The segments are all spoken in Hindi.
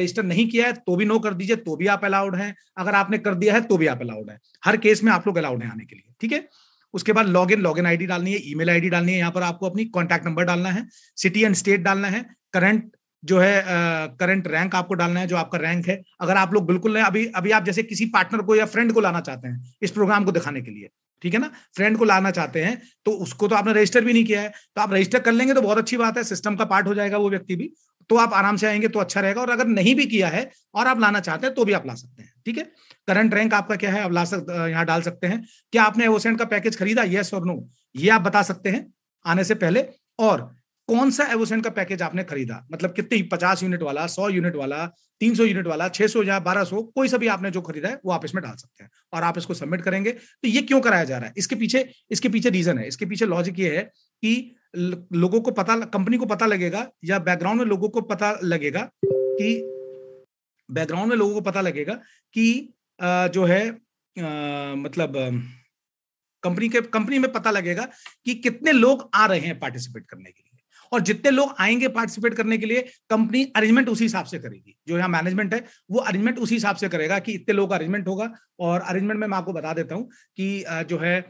रजिस्टर नहीं किया है तो भी नो कर दीजिए तो भी आप अलाउड हैं अगर आपने कर दिया है तो भी आप अलाउड हैं हर केस में आप लोग अलाउड हैं आने के लिए ठीक है उसके बाद लॉग इन लॉग इन आई डालनी है ईमेल आईडी डालनी है यहाँ पर आपको अपनी कॉन्टैक्ट नंबर डालना है सिटी एंड स्टेट डालना है करंट जो है करंट रैंक आपको डालना है जो आपका रैंक है अगर आप लोग बिल्कुल नहीं अभी अभी आप जैसे किसी पार्टनर को या फ्रेंड को लाना चाहते हैं इस प्रोग्राम को दिखाने के लिए ठीक है ना फ्रेंड को लाना चाहते हैं तो उसको तो आपने रजिस्टर भी नहीं किया है तो आप रजिस्टर कर लेंगे तो बहुत अच्छी बात है सिस्टम का पार्ट हो जाएगा वो व्यक्ति भी तो आप आराम से आएंगे तो अच्छा रहेगा और अगर नहीं भी किया है और आप लाना चाहते हैं तो भी आप ला सकते हैं ठीक है करंट रैंक आपका क्या है आप ला सकते यहाँ डाल सकते हैं क्या आपने एवोसेंट का पैकेज खरीदा येस और नो ये आप बता सकते हैं आने से पहले और कौन सा एवोसेंट का पैकेज आपने खरीदा मतलब कितनी पचास यूनिट वाला सौ यूनिट वाला तीन सौ यूनिट वाला छह सौ या बारह सौ कोई सभी आपने जो खरीदा है वो आप इसमें डाल सकते हैं और आप इसको सबमिट करेंगे तो ये क्यों कराया जा रहा है इसके पीछे इसके पीछे रीजन है इसके पीछे लॉजिक ये है कि लोगों को पता कंपनी को पता लगेगा या बैकग्राउंड में लोगों को पता लगेगा कि बैकग्राउंड में लोगों को पता लगेगा कि आ, जो है आ, मतलब कंपनी के कंपनी में पता लगेगा कि कितने लोग आ रहे हैं पार्टिसिपेट करने के लिए और जितने लोग आएंगे पार्टिसिपेट करने के लिए कंपनी अरेंजमेंट उसी हिसाब से करेगी जो यहाँ मैनेजमेंट है वो अरेंजमेंट उसी हिसाब से करेगा कि इतने लोग अरेंजमेंट होगा और अरेंजमेंट में मैं आपको बता देता हूँ कि जो है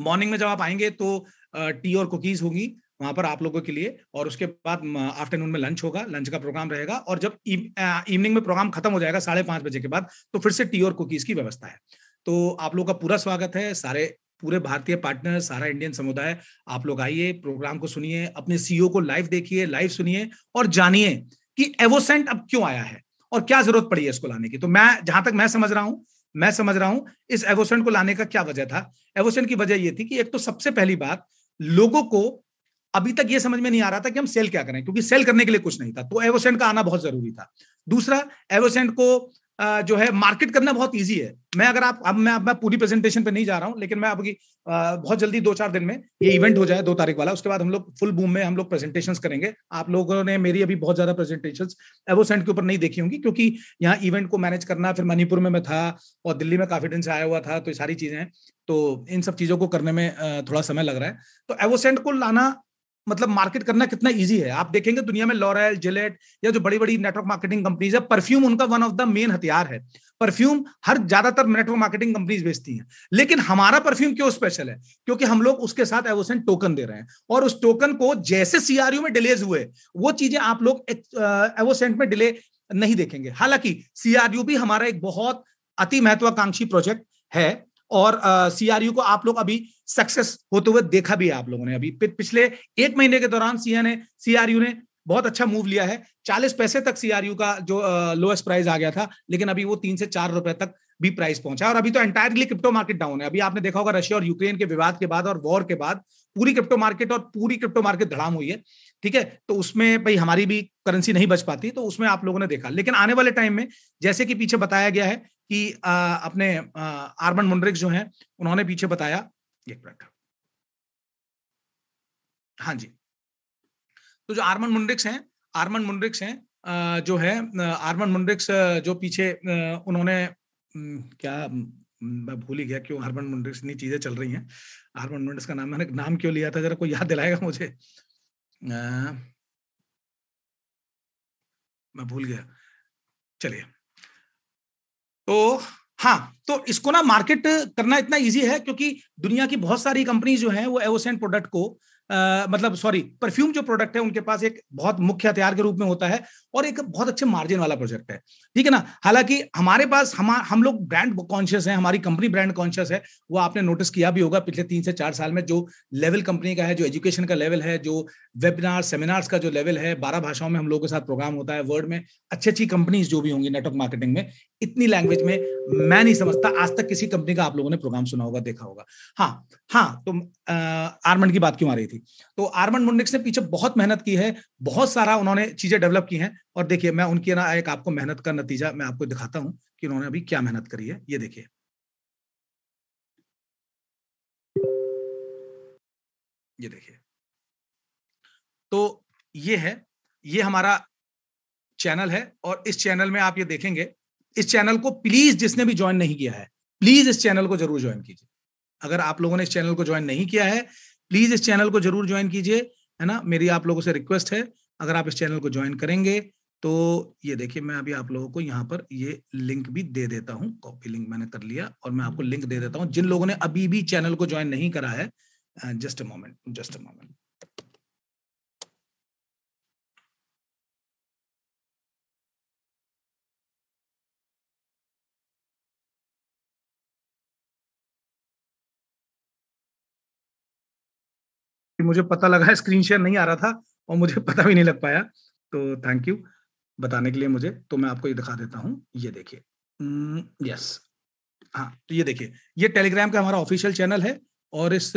मॉर्निंग में जब आप आएंगे तो टी और कुकीज होगी वहां पर आप लोगों के लिए और उसके बाद आफ्टरनून में लंच होगा लंच का प्रोग्राम रहेगा और जब इवनिंग में प्रोग्राम खत्म हो जाएगा साढ़े पांच बजे के बाद तो फिर से टी और कुकीज की व्यवस्था है तो आप लोगों का पूरा स्वागत है सारे पूरे भारतीय पार्टनर सारा इंडियन समुदाय आप लोग आइए प्रोग्राम को सुनिए अपने सीईओ e को लाइव देखिए लाइव सुनिए और जानिए कि एवोसेंट अब क्यों आया है और क्या जरूरत पड़ी है इसको लाने की तो मैं जहां तक मैं समझ रहा हूं मैं समझ रहा हूं इस एवोसेंट को लाने का क्या वजह था एवोसेंट की वजह यह थी कि एक तो सबसे पहली बात लोगों को अभी तक यह समझ में नहीं आ रहा था कि हम सेल क्या करें क्योंकि सेल करने के लिए कुछ नहीं था तो एवोसेंट का आना बहुत जरूरी था दूसरा एवोसेंट को जो है मार्केट करना बहुत ईजी है मैं अगर आप अब मैं मैं पूरी प्रेजेंटेशन पे नहीं जा रहा हूँ लेकिन मैं आपकी बहुत जल्दी दो चार दिन में ये इवेंट हो जाए दो तारीख वाला उसके बाद हम लोग फुल बूम में हम लोग प्रेजेंटेशन करेंगे आप लोगों ने मेरी अभी बहुत ज्यादा प्रेजेंटेशन एवोसेंट के ऊपर नहीं देखी होंगी क्योंकि यहाँ इवेंट को मैनेज करना फिर मणिपुर में मैं था और दिल्ली में काफी दिन से आया हुआ था तो ये सारी चीजें तो इन सब चीजों को करने में थोड़ा समय लग रहा है तो एवोसेंट को लाना मतलब मार्केट करना कितना इजी है आप देखेंगे दुनिया में लॉरेल जिलेट या जो बड़ी बड़ी नेटवर्क मार्केटिंग कंपनीज है परफ्यूम उनका वन ऑफ द मेन हथियार है परफ्यूम हर ज्यादातर नेटवर्क मार्केटिंग कंपनीज बेचती हैं लेकिन हमारा परफ्यूम क्यों स्पेशल है क्योंकि हम लोग उसके साथ एवोसन टोकन दे रहे हैं और उस टोकन को जैसे सीआरयू में डिलेज हुए वो चीजें आप लोग एवोसेंट में डिले नहीं देखेंगे हालांकि सीआरयू भी हमारा एक बहुत अति महत्वाकांक्षी प्रोजेक्ट है और सीआरयू को आप लोग अभी सक्सेस होते हुए देखा भी है आप लोगों ने अभी पिछले एक महीने के दौरान सीए ने सीआरयू ने बहुत अच्छा मूव लिया है चालीस पैसे तक सीआरयू का जो लोएस्ट प्राइस आ गया था लेकिन अभी वो तीन से चार रुपए तक भी प्राइस पहुंचा और अभी तो एंटायरली क्रिप्टो मार्केट डाउन है अभी आपने देखा होगा रशिया और यूक्रेन के विवाद के बाद और वॉर के बाद पूरी क्रिप्टो मार्केट और पूरी क्रिप्टो मार्केट धड़ाम हुई है ठीक है तो उसमें भाई हमारी भी करेंसी नहीं बच पाती तो उसमें आप लोगों ने देखा लेकिन आने वाले टाइम में जैसे कि पीछे बताया गया है कि आ, अपने आर्मन मुंड्रिक जो हैं उन्होंने पीछे बताया एक मिनट हाँ जी तो जो आर्मन मुंड्रिक्स हैं आर्मन मुंड्रिक्स हैं जो है आर्मन मुंड्रिक्स जो पीछे उन्होंने क्या मैं भूल ही गया क्यों आर्मन मुंड्रिक्स इतनी चीजें चल रही हैं आर्मन मुंड्रिक्स का नाम मैंने नाम क्यों लिया था जरा कोई याद दिलाएगा मुझे आ, मैं भूल गया चलिए तो हाँ तो इसको ना मार्केट करना इतना इजी है क्योंकि दुनिया की बहुत सारी कंपनी जो है वो एवोसेंट प्रोडक्ट को आ, मतलब सॉरी परफ्यूम जो प्रोडक्ट है उनके पास एक बहुत मुख्य हथियार के रूप में होता है और एक बहुत अच्छे मार्जिन वाला प्रोजेक्ट है ठीक है ना हालांकि हमारे पास हम हम लोग ब्रांड कॉन्शियस हैं हमारी कंपनी ब्रांड कॉन्शियस है वो आपने नोटिस किया भी होगा पिछले तीन से चार साल में जो लेवल कंपनी का है जो एजुकेशन का लेवल है जो वेबिनार सेमिनार्स का जो लेवल है बारह भाषाओं में हम लोगों के साथ प्रोग्राम होता है वर्ल्ड में अच्छी अच्छी कंपनीज जो भी होंगी नेटवर्क मार्केटिंग में इतनी लैंग्वेज में मैं नहीं समझता आज तक किसी कंपनी का आप लोगों ने प्रोग्राम सुना होगा देखा होगा हाँ हाँ तो आर्मंड की बात क्यों आ रही थी थी तो आर्मन मुंडिक्स ने पीछे बहुत मेहनत की है बहुत सारा उन्होंने चीजें डेवलप की हैं और देखिए मैं उनकी ना एक आपको मेहनत का नतीजा मैं आपको दिखाता हूं कि उन्होंने अभी क्या मेहनत करी है ये देखिए ये देखिए तो ये है ये हमारा चैनल है और इस चैनल में आप ये देखेंगे इस चैनल को प्लीज जिसने भी ज्वाइन नहीं किया है प्लीज इस चैनल को जरूर ज्वाइन कीजिए अगर आप लोगों ने इस चैनल को ज्वाइन नहीं किया है प्लीज इस चैनल को जरूर ज्वाइन कीजिए है ना मेरी आप लोगों से रिक्वेस्ट है अगर आप इस चैनल को ज्वाइन करेंगे तो ये देखिए मैं अभी आप लोगों को यहाँ पर ये लिंक भी दे देता हूँ कॉपी लिंक मैंने कर लिया और मैं आपको लिंक दे देता हूँ जिन लोगों ने अभी भी चैनल को ज्वाइन नहीं करा है just a moment just a moment कि मुझे पता लगा स्क्रीन शेयर नहीं आ रहा था और मुझे पता भी नहीं लग पाया तो थैंक यू बताने के लिए मुझे तो मैं आपको ये दिखा देता हूँ ये देखिए यस hmm, हाँ तो ये देखिए ये टेलीग्राम का हमारा ऑफिशियल चैनल है और इस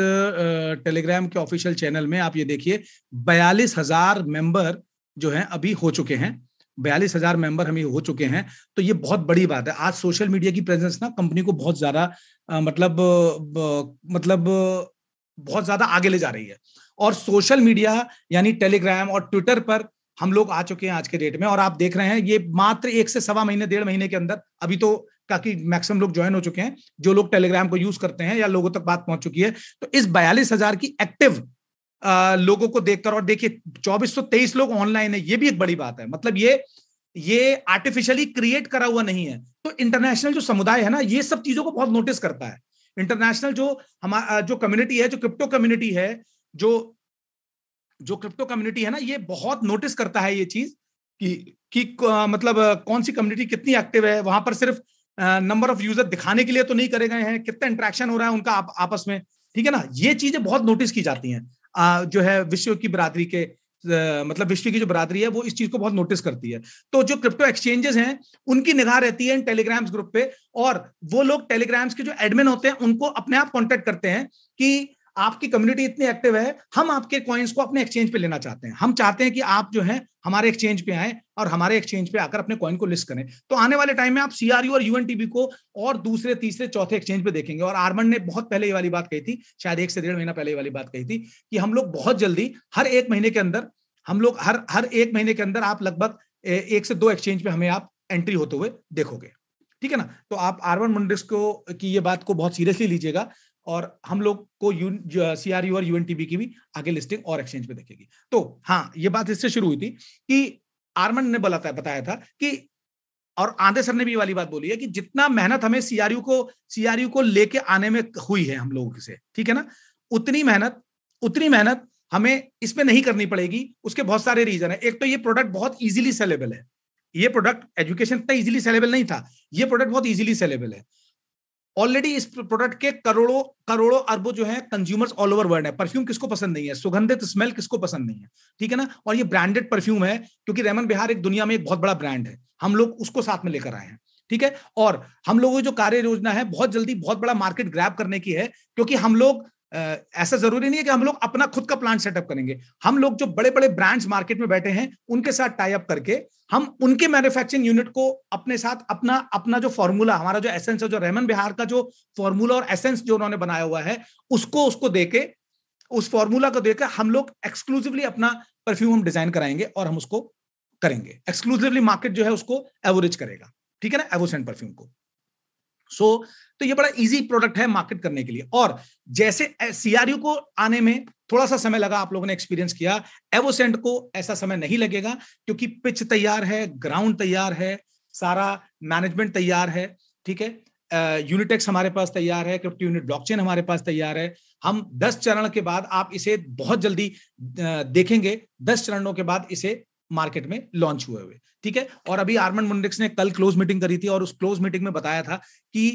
टेलीग्राम के ऑफिशियल चैनल में आप ये देखिए बयालीस हजार मेंबर जो हैं अभी हो चुके हैं बयालीस हजार मेंबर हमें हो चुके हैं तो ये बहुत बड़ी बात है आज सोशल मीडिया की प्रेजेंस ना कंपनी को बहुत ज्यादा मतलब ब, मतलब बहुत ज्यादा आगे ले जा रही है और सोशल मीडिया यानी टेलीग्राम और ट्विटर पर हम लोग आ चुके हैं आज के डेट में और आप देख रहे हैं ये मात्र एक से सवा महीने डेढ़ महीने के अंदर अभी तो काफी मैक्सिमम लोग ज्वाइन हो चुके हैं जो लोग टेलीग्राम को यूज करते हैं या लोगों तक बात पहुंच चुकी है तो इस बयालीस हजार की एक्टिव लोगों को देखकर और देखिए चौबीस सौ तेईस लोग ऑनलाइन है ये भी एक बड़ी बात है मतलब ये ये आर्टिफिशियली क्रिएट करा हुआ नहीं है तो इंटरनेशनल जो समुदाय है ना ये सब चीजों को बहुत नोटिस करता है इंटरनेशनल जो हमारा जो कम्युनिटी है जो क्रिप्टो कम्युनिटी है जो जो क्रिप्टो कम्युनिटी है ना ये बहुत नोटिस करता है ये चीज कि कि मतलब कौन सी कम्युनिटी कितनी एक्टिव है वहां पर सिर्फ नंबर ऑफ यूजर दिखाने के लिए तो नहीं करे गए हैं कितना इंट्रैक्शन हो रहा है उनका आप, आपस में ठीक है ना ये चीजें बहुत नोटिस की जाती हैं जो है विश्व की बरादरी के मतलब विश्व की जो बरादरी है वो इस चीज को बहुत नोटिस करती है तो जो क्रिप्टो एक्सचेंजेस हैं उनकी निगाह रहती है इन टेलीग्राम्स ग्रुप पे और वो लोग टेलीग्राम्स के जो एडमिन होते हैं उनको अपने आप कॉन्टेक्ट करते हैं कि आपकी कम्युनिटी इतनी एक्टिव है हम आपके कॉइन्स को अपने एक्सचेंज पे लेना चाहते हैं हम चाहते हैं कि आप जो है हमारे एक्सचेंज पे आए और हमारे एक्सचेंज पे आकर अपने कॉइन को लिस्ट करें तो आने वाले टाइम में आप सीआरयू और यूएनटीबी को और दूसरे तीसरे चौथे एक्सचेंज पे देखेंगे और आर्मन ने बहुत पहले ये वाली बात कही थी शायद एक से डेढ़ महीना पहले ये वाली बात कही थी कि हम लोग बहुत जल्दी हर एक महीने के अंदर हम लोग हर हर एक महीने के अंदर आप लगभग एक से दो एक्सचेंज पे हमें आप एंट्री होते हुए देखोगे ठीक है ना तो आप आर्वन मुंडिस को की ये बात को बहुत सीरियसली लीजिएगा और हम लोग को सी आर यू और यूएनटीबी की भी आगे लिस्टिंग और एक्सचेंज में देखेगी तो हाँ ये बात इससे शुरू हुई थी कि आर्मन ने बोला बताया था कि और आंधे सर ने भी वाली बात बोली है कि जितना मेहनत हमें सीआरयू को सीआरयू को लेके आने में हुई है हम लोगों से ठीक है ना उतनी मेहनत उतनी मेहनत हमें इसमें नहीं करनी पड़ेगी उसके बहुत सारे रीजन है एक तो ये प्रोडक्ट बहुत इजीली सेलेबल है ये प्रोडक्ट एजुकेशन इतना इजीली सेलेबल नहीं था ये प्रोडक्ट बहुत इजीली सेलेबल है ऑलरेडी इस प्रोडक्ट के करोड़ों करोड़ों अरबों जो है कंज्यूमर्स ऑल ओवर वर्ल्ड है परफ्यूम किसको पसंद नहीं है सुगंधित स्मेल किसको पसंद नहीं है ठीक है ना और ये ब्रांडेड परफ्यूम है क्योंकि रेमन बिहार एक दुनिया में एक बहुत बड़ा ब्रांड है हम लोग उसको साथ में लेकर आए हैं ठीक है और हम लोगों की जो कार्य योजना है बहुत जल्दी बहुत बड़ा मार्केट ग्रैप करने की है क्योंकि हम लोग ऐसा जरूरी नहीं है कि हम लोग अपना खुद का प्लांट सेटअप करेंगे हम लोग जो बड़े बड़े ब्रांड्स मार्केट में बैठे हैं उनके साथ टाई अप करके हम उनके मैन्युफैक्चरिंग यूनिट को अपने साथ अपना अपना जो फॉर्मूला हमारा जो एसेंस है जो रहमन बिहार का जो फॉर्मूला और एसेंस जो उन्होंने बनाया हुआ है उसको उसको देके उस फॉर्मूला को देकर हम लोग एक्सक्लूसिवली अपना परफ्यूम हम डिजाइन कराएंगे और हम उसको करेंगे एक्सक्लूसिवली मार्केट जो है उसको एवरेज करेगा ठीक है ना एवोसेंट परफ्यूम को सो so, तो ये बड़ा इजी प्रोडक्ट है मार्केट करने के लिए और जैसे सीआरयू को आने में थोड़ा सा समय लगा आप लोगों ने एक्सपीरियंस किया एवोसेंट को ऐसा समय नहीं लगेगा क्योंकि पिच तैयार है ग्राउंड तैयार है सारा मैनेजमेंट तैयार है ठीक है यूनिटेक्स हमारे पास तैयार है क्रिप्टो यूनिट ब्लॉकचेन हमारे पास तैयार है हम 10 चरण के बाद आप इसे बहुत जल्दी देखेंगे 10 चरणों के बाद इसे मार्केट में लॉन्च हुए हुए ठीक है और अभी आर्मन मुंडिक्स ने कल क्लोज मीटिंग करी थी और उस क्लोज मीटिंग में बताया था कि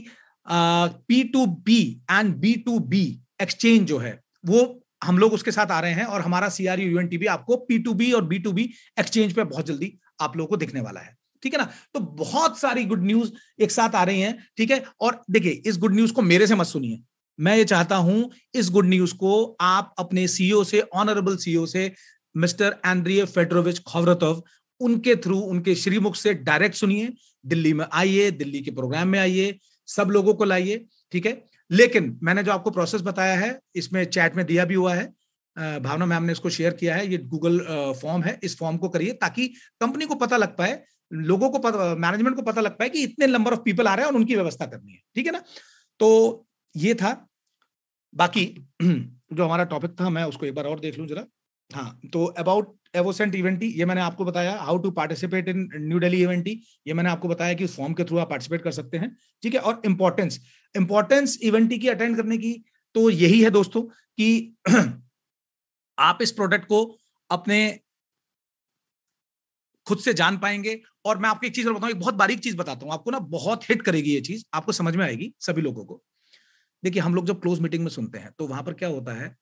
P to B and B to B exchange जो है वो हम लोग उसके साथ आ रहे हैं और हमारा सीआरयू यूएनटी भी आपको पी टू बी और बी टू बी एक्सचेंज पे बहुत जल्दी आप लोगों को दिखने वाला है ठीक है ना तो बहुत सारी गुड न्यूज एक साथ आ रही हैं ठीक है और देखिए इस गुड न्यूज को मेरे से मत सुनिए मैं ये चाहता हूं इस गुड न्यूज को आप अपने सीईओ e से ऑनरेबल सीईओ e से मिस्टर एंड्रिय फेडरोविच खवरतोव उनके थ्रू उनके श्रीमुख से डायरेक्ट सुनिए दिल्ली में आइए दिल्ली के प्रोग्राम में आइए सब लोगों को लाइए ठीक है लेकिन मैंने जो आपको प्रोसेस बताया है इसमें चैट में दिया भी हुआ है भावना मैम ने इसको शेयर किया है ये गूगल फॉर्म है इस फॉर्म को करिए ताकि कंपनी को पता लग पाए लोगों को मैनेजमेंट को पता लग पाए कि इतने नंबर ऑफ पीपल आ रहे हैं और उनकी व्यवस्था करनी है ठीक है ना तो ये था बाकी जो हमारा टॉपिक था मैं उसको एक बार और देख लूं जरा हाँ तो अबाउट एवोसेंट इवेंटी ये मैंने आपको बताया how to participate in new daily event ये मैंने आपको बताया कि उस फॉर्म के थ्रू आप पार्टिसिपेट कर सकते हैं ठीक है और इम्पोर्टेंस इंपॉर्टेंस इवेंटी की अटेंड करने की तो यही है दोस्तों कि आप इस प्रोडक्ट को अपने खुद से जान पाएंगे और मैं आपको एक चीज और बताऊं एक बहुत बारीक चीज बताता हूं आपको ना बहुत हिट करेगी ये चीज आपको समझ में आएगी सभी लोगों को देखिए हम लोग जब क्लोज मीटिंग में सुनते हैं तो वहां पर क्या होता है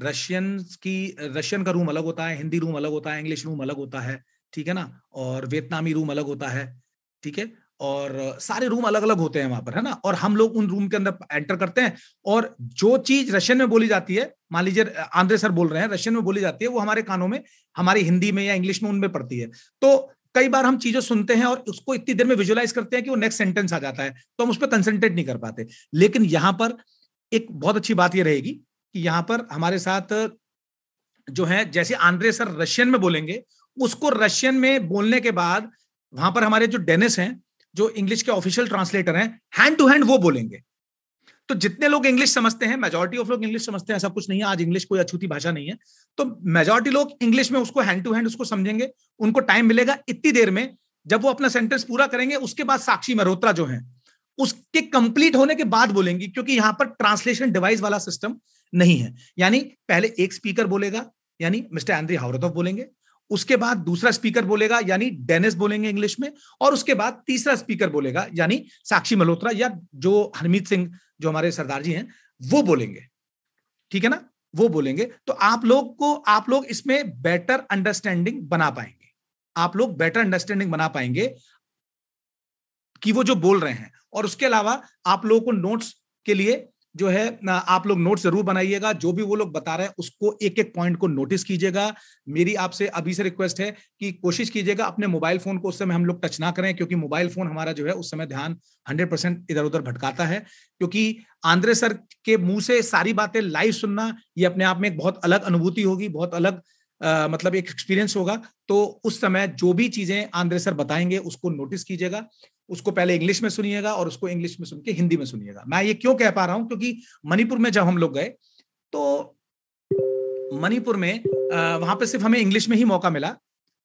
रशियन की रशियन का रूम अलग होता है हिंदी रूम अलग होता है इंग्लिश रूम अलग होता है ठीक है ना और वियतनामी रूम अलग होता है ठीक है और सारे रूम अलग अलग होते हैं वहां पर है ना और हम लोग उन रूम के अंदर एंटर करते हैं और जो चीज रशियन में बोली जाती है मान लीजिए आंध्रे सर बोल रहे हैं रशियन में बोली जाती है वो हमारे कानों में हमारी हिंदी में या इंग्लिश में उनमें पड़ती है तो कई बार हम चीजें सुनते हैं और उसको इतनी देर में विजुअलाइज करते हैं कि वो नेक्स्ट सेंटेंस आ जाता है तो हम उस पर कंसेंट्रेट नहीं कर पाते लेकिन यहां पर एक बहुत अच्छी बात यह रहेगी कि यहां पर हमारे साथ जो है जैसे आंद्रे सर रशियन में बोलेंगे उसको रशियन में बोलने के बाद वहां पर हमारे जो डेनिस हैं जो इंग्लिश के ऑफिशियल ट्रांसलेटर हैं हैंड टू हैंड वो बोलेंगे तो जितने लोग इंग्लिश समझते हैं मेजोरिटी ऑफ लोग इंग्लिश समझते हैं ऐसा कुछ नहीं है आज इंग्लिश कोई अछूती भाषा नहीं है तो मेजोरिटी लोग इंग्लिश में उसको हैंड टू हैंड उसको समझेंगे उनको टाइम मिलेगा इतनी देर में जब वो अपना सेंटेंस पूरा करेंगे उसके बाद साक्षी मल्होत्रा जो है उसके कंप्लीट होने के बाद बोलेंगी क्योंकि यहां पर ट्रांसलेशन डिवाइस वाला सिस्टम नहीं है यानी पहले एक स्पीकर बोलेगा यानी मिस्टर एंड्री हावरतोव बोलेंगे उसके बाद दूसरा स्पीकर बोलेगा यानी डेनिस बोलेंगे इंग्लिश में और उसके बाद तीसरा स्पीकर बोलेगा यानी साक्षी मल्होत्रा या जो हरमीत सिंह जो हमारे सरदार जी हैं वो बोलेंगे ठीक है ना वो बोलेंगे तो आप लोग को आप लोग इसमें बेटर अंडरस्टैंडिंग बना पाएंगे आप लोग बेटर अंडरस्टैंडिंग बना पाएंगे कि वो जो बोल रहे हैं और उसके अलावा आप लोगों को नोट्स के लिए जो है आप लोग नोट जरूर बनाइएगा जो भी वो लोग बता रहे हैं उसको एक एक पॉइंट को नोटिस कीजिएगा मेरी आपसे अभी से रिक्वेस्ट है कि कोशिश कीजिएगा अपने मोबाइल फोन को उस समय हम लोग टच ना करें क्योंकि मोबाइल फोन हमारा जो है उस समय ध्यान हंड्रेड परसेंट इधर उधर भटकाता है क्योंकि आंद्रे सर के मुंह से सारी बातें लाइव सुनना ये अपने आप में एक बहुत अलग अनुभूति होगी बहुत अलग Uh, मतलब एक एक्सपीरियंस होगा तो उस समय जो भी चीजें आंद्रे सर बताएंगे उसको नोटिस कीजिएगा उसको पहले इंग्लिश में सुनिएगा और उसको इंग्लिश में सुन के हिंदी में सुनिएगा मैं ये क्यों कह पा रहा हूं क्योंकि मणिपुर में जब हम लोग गए तो मणिपुर में वहां पे सिर्फ हमें इंग्लिश में ही मौका मिला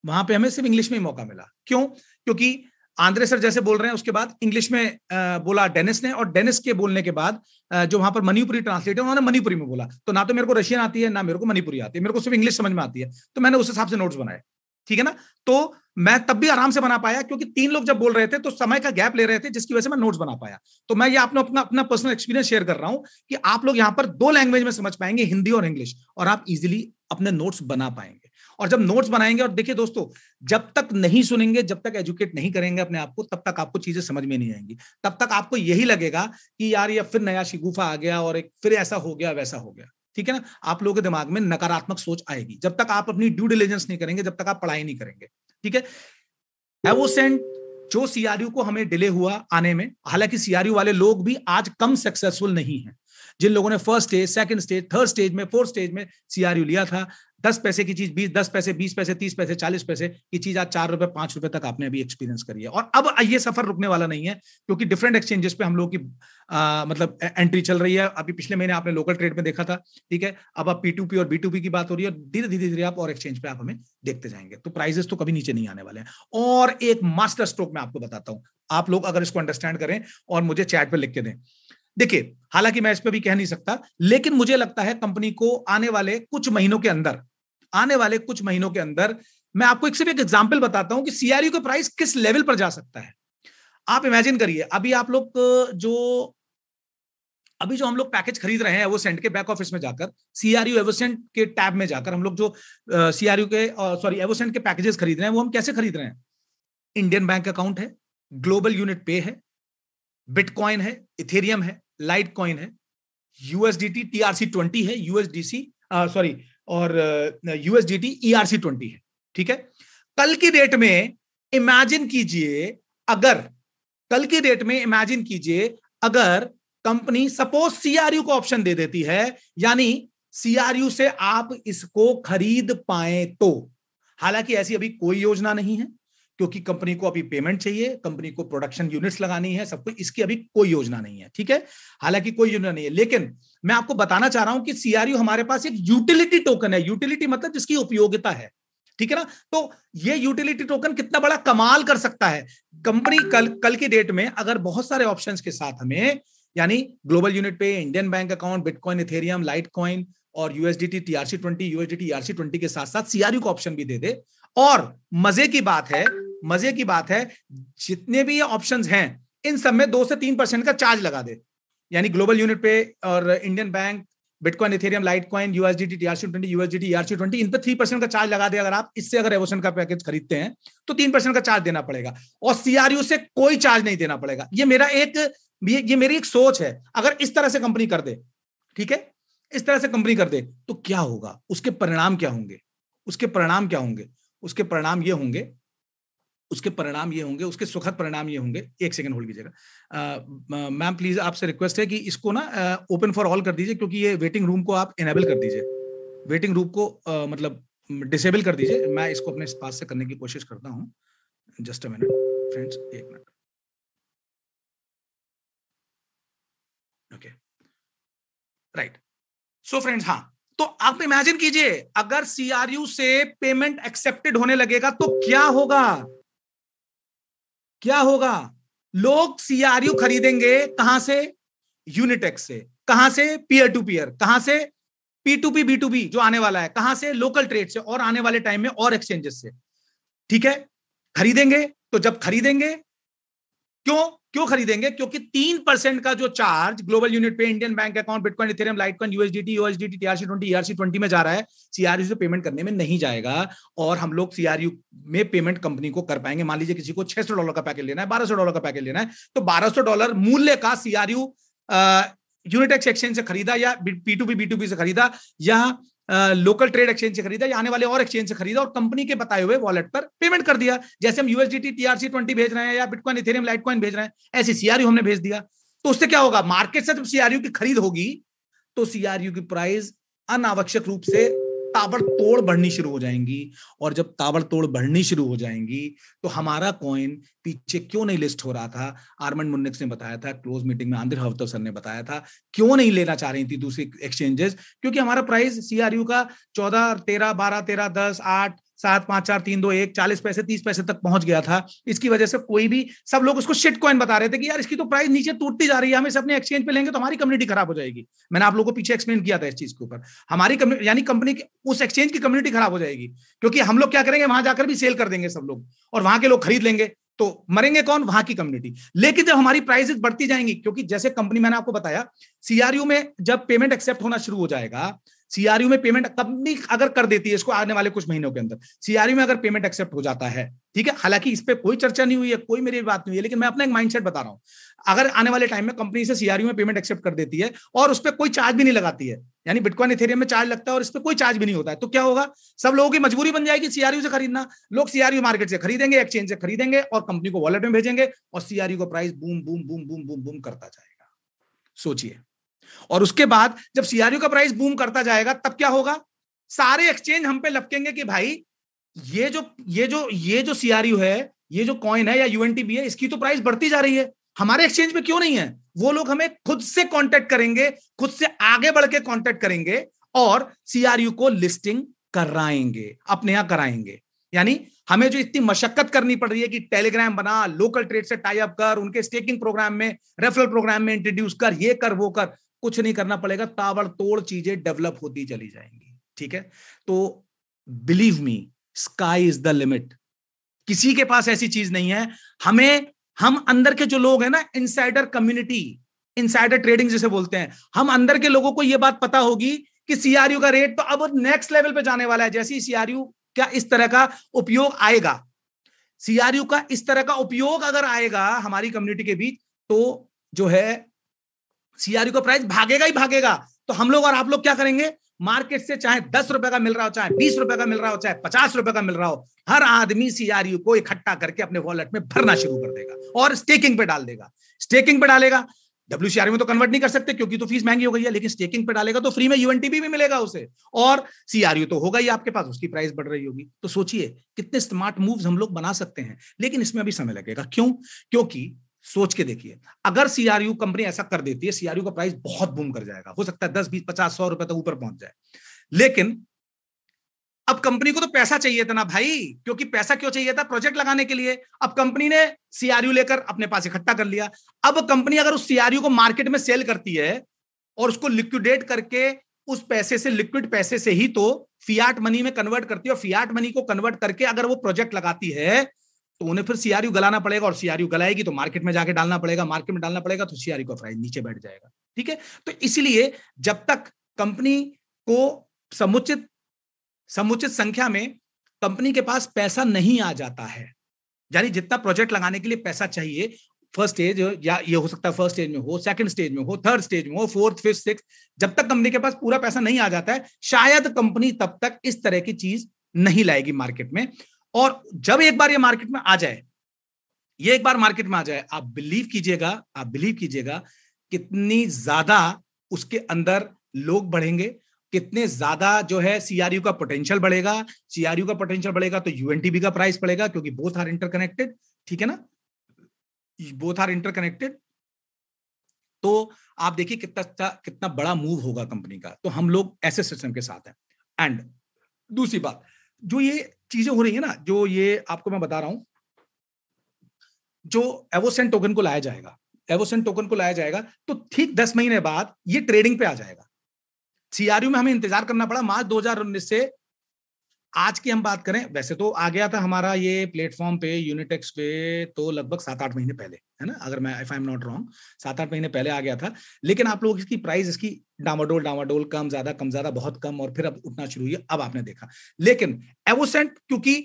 वहां पे हमें सिर्फ इंग्लिश में ही मौका मिला क्यों क्योंकि आंद्रे सर जैसे बोल रहे हैं उसके बाद इंग्लिश में बोला डेनिस ने और डेनिस के बोलने के बाद जो वहां पर मणिपुरी ट्रांसलेटर उन्होंने मणिपुरी में बोला तो ना तो मेरे को रशियन आती है ना मेरे को मणिपुरी आती है मेरे को सिर्फ इंग्लिश समझ में आती है तो मैंने उस हिसाब से नोट्स बनाए ठीक है ना तो मैं तब भी आराम से बना पाया क्योंकि तीन लोग जब बोल रहे थे तो समय का गैप ले रहे थे जिसकी वजह से मैं नोट्स बना पाया तो मैं ये आपने अपना अपना पर्सनल एक्सपीरियंस शेयर कर रहा हूं कि आप लोग यहाँ पर दो लैंग्वेज में समझ पाएंगे हिंदी और इंग्लिश और आप इजिली अपने नोट्स बना पाएंगे और जब नोट्स बनाएंगे और देखिए दोस्तों जब तक नहीं सुनेंगे जब तक एजुकेट नहीं करेंगे अपने आप को तब तक आपको चीजें समझ में नहीं आएंगी तब तक आपको यही लगेगा कि यार ये फिर नया शिगुफा आ गया और एक फिर ऐसा हो गया वैसा हो गया ठीक है ना आप लोगों के दिमाग में नकारात्मक सोच आएगी जब तक आप अपनी ड्यू डिलीजेंस नहीं करेंगे जब तक आप पढ़ाई नहीं करेंगे ठीक है एवोसेंट जो सीआरयू को हमें डिले हुआ आने में हालांकि सीआरयू वाले लोग भी आज कम सक्सेसफुल नहीं है जिन लोगों ने first stage second stage third stage में फोर्थ स्टेज में सीआरयू लिया था दस पैसे की चीज बीस दस पैसे बीस पैसे तीस पैसे चालीस पैसे की चीज आज चार रुपए पांच रुपए तक आपने अभी एक्सपीरियंस करी है और अब ये सफर रुकने वाला नहीं है क्योंकि डिफरेंट एक्सचेंजेस पे हम लोगों की आ, मतलब एंट्री चल रही है अभी पिछले महीने आपने लोकल ट्रेड में देखा था ठीक है अब आप पी और बी की बात हो रही है धीरे धीरे धीरे आप और एक्सचेंज पे आप हमें देखते जाएंगे तो प्राइजेस तो कभी नीचे नहीं आने वाले हैं और एक मास्टर स्ट्रोक में आपको बताता हूँ आप लोग अगर इसको अंडरस्टैंड करें और मुझे चैट पर लिख के दें देखिए हालांकि मैं इस पर भी कह नहीं सकता लेकिन मुझे लगता है कंपनी को आने वाले कुछ महीनों के अंदर आने वाले कुछ महीनों के अंदर मैं आपको एक सिर्फ एक एग्जाम्पल बताता हूं कि सीआरयू e का प्राइस किस लेवल पर जा सकता है आप इमेजिन करिए अभी आप लोग जो अभी जो हम लोग पैकेज खरीद रहे हैं एवोसेंट के बैक ऑफिस में जाकर सीआरयू एवोसेंट e के टैब में जाकर हम लोग जो सीआरयू e के सॉरी एवोसेंट के पैकेजेस खरीद रहे हैं वो हम कैसे खरीद रहे हैं इंडियन बैंक अकाउंट है ग्लोबल यूनिट पे है बिटकॉइन है इथेरियम है लाइट कॉइन है यूएसडीटी टीआरसी ट्वेंटी है यूएसडीसी सॉरी और यूएसडीटी ईआरसी ट्वेंटी है ठीक है कल की डेट में इमेजिन कीजिए अगर कल की डेट में इमेजिन कीजिए अगर कंपनी सपोज सीआरयू को ऑप्शन दे देती है यानी सीआरयू से आप इसको खरीद पाए तो हालांकि ऐसी अभी कोई योजना नहीं है क्योंकि कंपनी को अभी पेमेंट चाहिए कंपनी को प्रोडक्शन यूनिट्स लगानी है सबको इसकी अभी कोई योजना नहीं है ठीक है हालांकि कोई योजना नहीं है लेकिन मैं आपको बताना चाह रहा हूं कि सीआरयू हमारे पास एक यूटिलिटी टोकन है यूटिलिटी मतलब जिसकी उपयोगिता है ठीक है ना तो ये यूटिलिटी टोकन कितना बड़ा कमाल कर सकता है कंपनी कल कल की डेट में अगर बहुत सारे ऑप्शन के साथ हमें यानी Global Unit Pay Indian bank account bitcoin Ethereum Litecoin और USDT TRC twenty USDT TRC twenty के साथ साथ सीआरयू का ऑप्शन भी दे दे और मजे की बात है मजे की बात है जितने भी ये ऑप्शन हैं इन सब में दो से तीन परसेंट का चार्ज लगा दे यानी ग्लोबल यूनिट पे और Indian bank bitcoin Ethereum Litecoin USDT TRC twenty USDT ERC twenty इन पर थ्री परसेंट का चार्ज लगा दे अगर आप इससे अगर एवोशन का पैकेज खरीदते हैं तो तीन परसेंट का चार्ज देना पड़ेगा और सीआरयू से कोई चार्ज नहीं देना पड़ेगा ये मेरा एक ये, ये मेरी एक सोच है अगर इस तरह से कंपनी कर दे ठीक है इस तरह से कंपनी कर दे तो क्या होगा उसके परिणाम क्या होंगे उसके परिणाम क्या होंगे उसके परिणाम ये होंगे उसके परिणाम ये होंगे उसके सुखद परिणाम ये होंगे एक सेकंड होल्ड कीजिएगा मैम प्लीज आपसे रिक्वेस्ट है कि इसको ना ओपन फॉर ऑल कर दीजिए क्योंकि ये वेटिंग रूम को आप इनेबल कर दीजिए वेटिंग रूम को आ, मतलब डिसेबल कर दीजिए मैं इसको अपने पास से करने की कोशिश करता हूँ जस्ट अ मिनट फ्रेंड्स एक मिनट ओके राइट सो फ्रेंड्स हाँ तो आप इमेजिन कीजिए अगर सीआरयू से पेमेंट एक्सेप्टेड होने लगेगा तो क्या होगा क्या होगा लोग सीआरयू खरीदेंगे कहां से यूनिटेक्स से कहां से पीयर टू पीयर कहां से P to P B to B जो आने वाला है कहां से लोकल ट्रेड से और आने वाले टाइम में और एक्सचेंजेस से ठीक है खरीदेंगे तो जब खरीदेंगे क्यों क्यों खरीदेंगे क्योंकि तीन परसेंट का जो charge Global Unit Pay Indian bank account bitcoin Ethereum Litecoin USDT USDT TRC twenty ERC twenty में जा रहा है सीआरयू से पेमेंट करने में नहीं जाएगा और हम लोग सीआरयू में पेमेंट कंपनी को कर पाएंगे मान लीजिए किसी को छह डॉलर का पैकेट लेना है बारह डॉलर का पैकेट लेना है तो बारह डॉलर मूल्य का सीआरयू यूनिटेक्स एक्सचेंज से खरीदा या P to B B to B से खरीदा या लोकल ट्रेड एक्सचेंज से खरीदा या आने वाले और एक्सचेंज से खरीदा और कंपनी के बताए हुए वॉलेट पर पेमेंट कर दिया जैसे हम यूएसडीटी टीआरसी ट्वेंटी भेज रहे हैं या बिटकॉइन इथेरियम लाइट कॉइन भेज रहे हैं ऐसे सीआरयू हमने भेज दिया तो उससे क्या होगा मार्केट से जब सीआरयू की खरीद होगी तो सीआरयू की प्राइस अनावश्यक रूप से ताबड़तोड़ बढ़नी शुरू हो जाएंगी और जब ताबड़तोड़ बढ़नी शुरू हो जाएंगी तो हमारा कॉइन पीछे क्यों नहीं लिस्ट हो रहा था आर्मंड मुन्निक्स ने बताया था क्लोज मीटिंग में आंध्र हवतव सर ने बताया था क्यों नहीं लेना चाह रही थी दूसरी एक्सचेंजेस क्योंकि हमारा प्राइस सीआरयू का चौदह तेरह बारह तेरह दस आठ सात पांच चार तीन दो एक चालीस पैसे तीस पैसे तक पहुंच गया था इसकी वजह से कोई भी सब लोग उसको शिट कॉइन बता रहे थे कि यार इसकी तो प्राइस नीचे टूटती जा रही है हम इसे अपने एक्सचेंज पे लेंगे तो हमारी कम्युनिटी खराब हो जाएगी मैंने आप लोगों को पीछे एक्सप्लेन किया था इस चीज के ऊपर हमारी यानी कंपनी उस एक्सचेंज की कम्युनिटी खराब हो जाएगी क्योंकि हम लोग क्या करेंगे वहां जाकर भी सेल कर देंगे सब लोग और वहां के लोग खरीद लेंगे तो मरेंगे कौन वहां की कम्युनिटी लेकिन जब हमारी प्राइसेस बढ़ती जाएंगी क्योंकि जैसे कंपनी मैंने आपको बताया सीआरयू में जब पेमेंट एक्सेप्ट होना शुरू हो जाएगा सीआरयू में पेमेंट तब भी अगर कर देती है इसको आने वाले कुछ महीनों के अंदर सीआरयू में अगर पेमेंट एक्सेप्ट हो जाता है ठीक है हालांकि इस पर कोई चर्चा नहीं हुई है कोई मेरी बात नहीं हुई है लेकिन मैं अपना एक माइंडसेट बता रहा हूं अगर आने वाले टाइम में कंपनी से सीआरयू में पेमेंट एक्सेप्ट कर देती है और उस पर कोई चार्ज भी नहीं लगाती है यानी बिटकॉइन इथेरियम में चार्ज लगता है और इस पर कोई चार्ज भी नहीं होता है तो क्या होगा सब लोगों की मजबूरी बन जाएगी सीआरयू से खरीदना लोग सीआरयू मार्केट से खरीदेंगे एक्सचेंज से खरीदेंगे और कंपनी को वॉलेट में भेजेंगे और सीआरयू का price boom boom boom boom boom boom करता जाएगा सोचिए और उसके बाद जब सीआरयू का प्राइस बूम करता जाएगा तब क्या होगा सारे एक्सचेंज हम पे लपकेंगे कि भाई ये जो ये जो ये जो सीआरयू है ये जो कॉइन है या यूएनटीबी है इसकी तो प्राइस बढ़ती जा रही है हमारे एक्सचेंज में क्यों नहीं है वो लोग हमें खुद से कॉन्टेक्ट करेंगे खुद से आगे बढ़ के कॉन्टेक्ट करेंगे और सीआरयू को लिस्टिंग कराएंगे अपने यहां कराएंगे यानी हमें जो इतनी मशक्कत करनी पड़ रही है कि टेलीग्राम बना लोकल ट्रेड से टाई अप कर उनके स्टेकिंग प्रोग्राम में रेफरल प्रोग्राम में इंट्रोड्यूस कर ये कर वो कर कुछ नहीं करना पड़ेगा ताबड़तोड़ चीजें डेवलप होती चली जाएंगी ठीक है तो believe me sky is the limit किसी के पास ऐसी चीज नहीं है हमें हम अंदर के जो लोग हैं ना इनसाइडर कम्युनिटी इनसाइडर ट्रेडिंग जिसे बोलते हैं हम अंदर के लोगों को यह बात पता होगी कि सीआरयू का रेट तो अब नेक्स्ट लेवल पे जाने वाला है जैसे ही सीआरयू क्या इस तरह का उपयोग आएगा सीआरयू का इस तरह का उपयोग अगर आएगा हमारी कम्युनिटी के बीच तो जो है सीआरयू का प्राइस भागेगा ही भागेगा तो हम लोग और आप लोग क्या करेंगे मार्केट से चाहे दस रुपए का मिल रहा हो चाहे बीस रुपए का मिल रहा हो चाहे पचास रुपए का मिल रहा हो हर आदमी सीआरयू को इकट्ठा करके अपने वॉलेट में भरना शुरू कर देगा और स्टेकिंग पे डाल देगा स्टेकिंग पे डालेगा डब्ल्यू में तो कन्वर्ट नहीं कर सकते क्योंकि तो फीस महंगी हो गई है लेकिन स्टेकिंग पे डालेगा तो फ्री में यूएनटीपी भी मिलेगा उसे और सीआरयू तो होगा ही आपके पास उसकी प्राइस बढ़ रही होगी तो सोचिए कितने स्मार्ट मूव्स हम लोग बना सकते हैं लेकिन इसमें अभी समय लगेगा क्यों क्योंकि सोच के देखिए अगर सीआरयू कंपनी ऐसा कर देती है सीआरयू का प्राइस बहुत बूम कर जाएगा हो सकता है दस बीस पचास सौ रुपए तक ऊपर पहुंच जाए लेकिन अब कंपनी को तो पैसा चाहिए था ना भाई क्योंकि पैसा क्यों चाहिए था प्रोजेक्ट लगाने के लिए अब कंपनी ने सीआरयू लेकर अपने पास इकट्ठा कर लिया अब कंपनी अगर उस सीआरयू को मार्केट में सेल करती है और उसको लिक्विडेट करके उस पैसे से लिक्विड पैसे से ही तो फियाट मनी में कन्वर्ट करती है और फियाट मनी को कन्वर्ट करके अगर वो प्रोजेक्ट लगाती है तो उन्हें फिर सीआरयू गलाना पड़ेगा और सीआरयू गलाएगी तो मार्केट में जाके डालना पड़ेगा मार्केट में डालना पड़ेगा तो सीआरयू का प्राइस नीचे बैठ जाएगा ठीक है तो इसीलिए जब तक कंपनी को समुचित समुचित संख्या में कंपनी के पास पैसा नहीं आ जाता है यानी जितना प्रोजेक्ट लगाने के लिए पैसा चाहिए फर्स्ट स्टेज या ये हो सकता है फर्स्ट स्टेज में हो सेकंड स्टेज में हो थर्ड स्टेज में हो फोर्थ फिफ्थ सिक्स जब तक कंपनी के पास पूरा पैसा नहीं आ जाता है शायद कंपनी तब तक इस तरह की चीज नहीं लाएगी मार्केट में और जब एक बार ये मार्केट में आ जाए ये एक बार मार्केट में आ जाए आप बिलीव कीजिएगा आप बिलीव कीजिएगा कितनी ज्यादा उसके अंदर लोग बढ़ेंगे कितने ज्यादा जो है सीआरयू का पोटेंशियल बढ़ेगा सीआरयू का पोटेंशियल बढ़ेगा तो यूएनटीबी का प्राइस बढ़ेगा क्योंकि बोथ आर इंटरकनेक्टेड ठीक है ना बोथ आर इंटरकनेक्टेड तो आप देखिए कितना अच्छा, कितना बड़ा मूव होगा कंपनी का तो हम लोग ऐसे सिस्टम के साथ हैं एंड दूसरी बात जो ये चीजें हो रही है ना जो ये आपको मैं बता रहा हूं जो एवोसेंट टोकन को लाया जाएगा एवोसेंट टोकन को लाया जाएगा तो ठीक दस महीने बाद ये ट्रेडिंग पे आ जाएगा सीआरयू में हमें इंतजार करना पड़ा मार्च दो से आज की हम बात करें वैसे तो आ गया था हमारा ये प्लेटफॉर्म पे यूनिटेक्स पे तो लगभग सात आठ महीने पहले है ना अगर मैं if I am not wrong सात आठ महीने पहले आ गया था लेकिन आप लोग इसकी प्राइस इसकी डामाडोल डामाडोल कम ज्यादा कम ज्यादा बहुत कम और फिर अब उठना शुरू हुई अब आपने देखा लेकिन एवोसेंट क्योंकि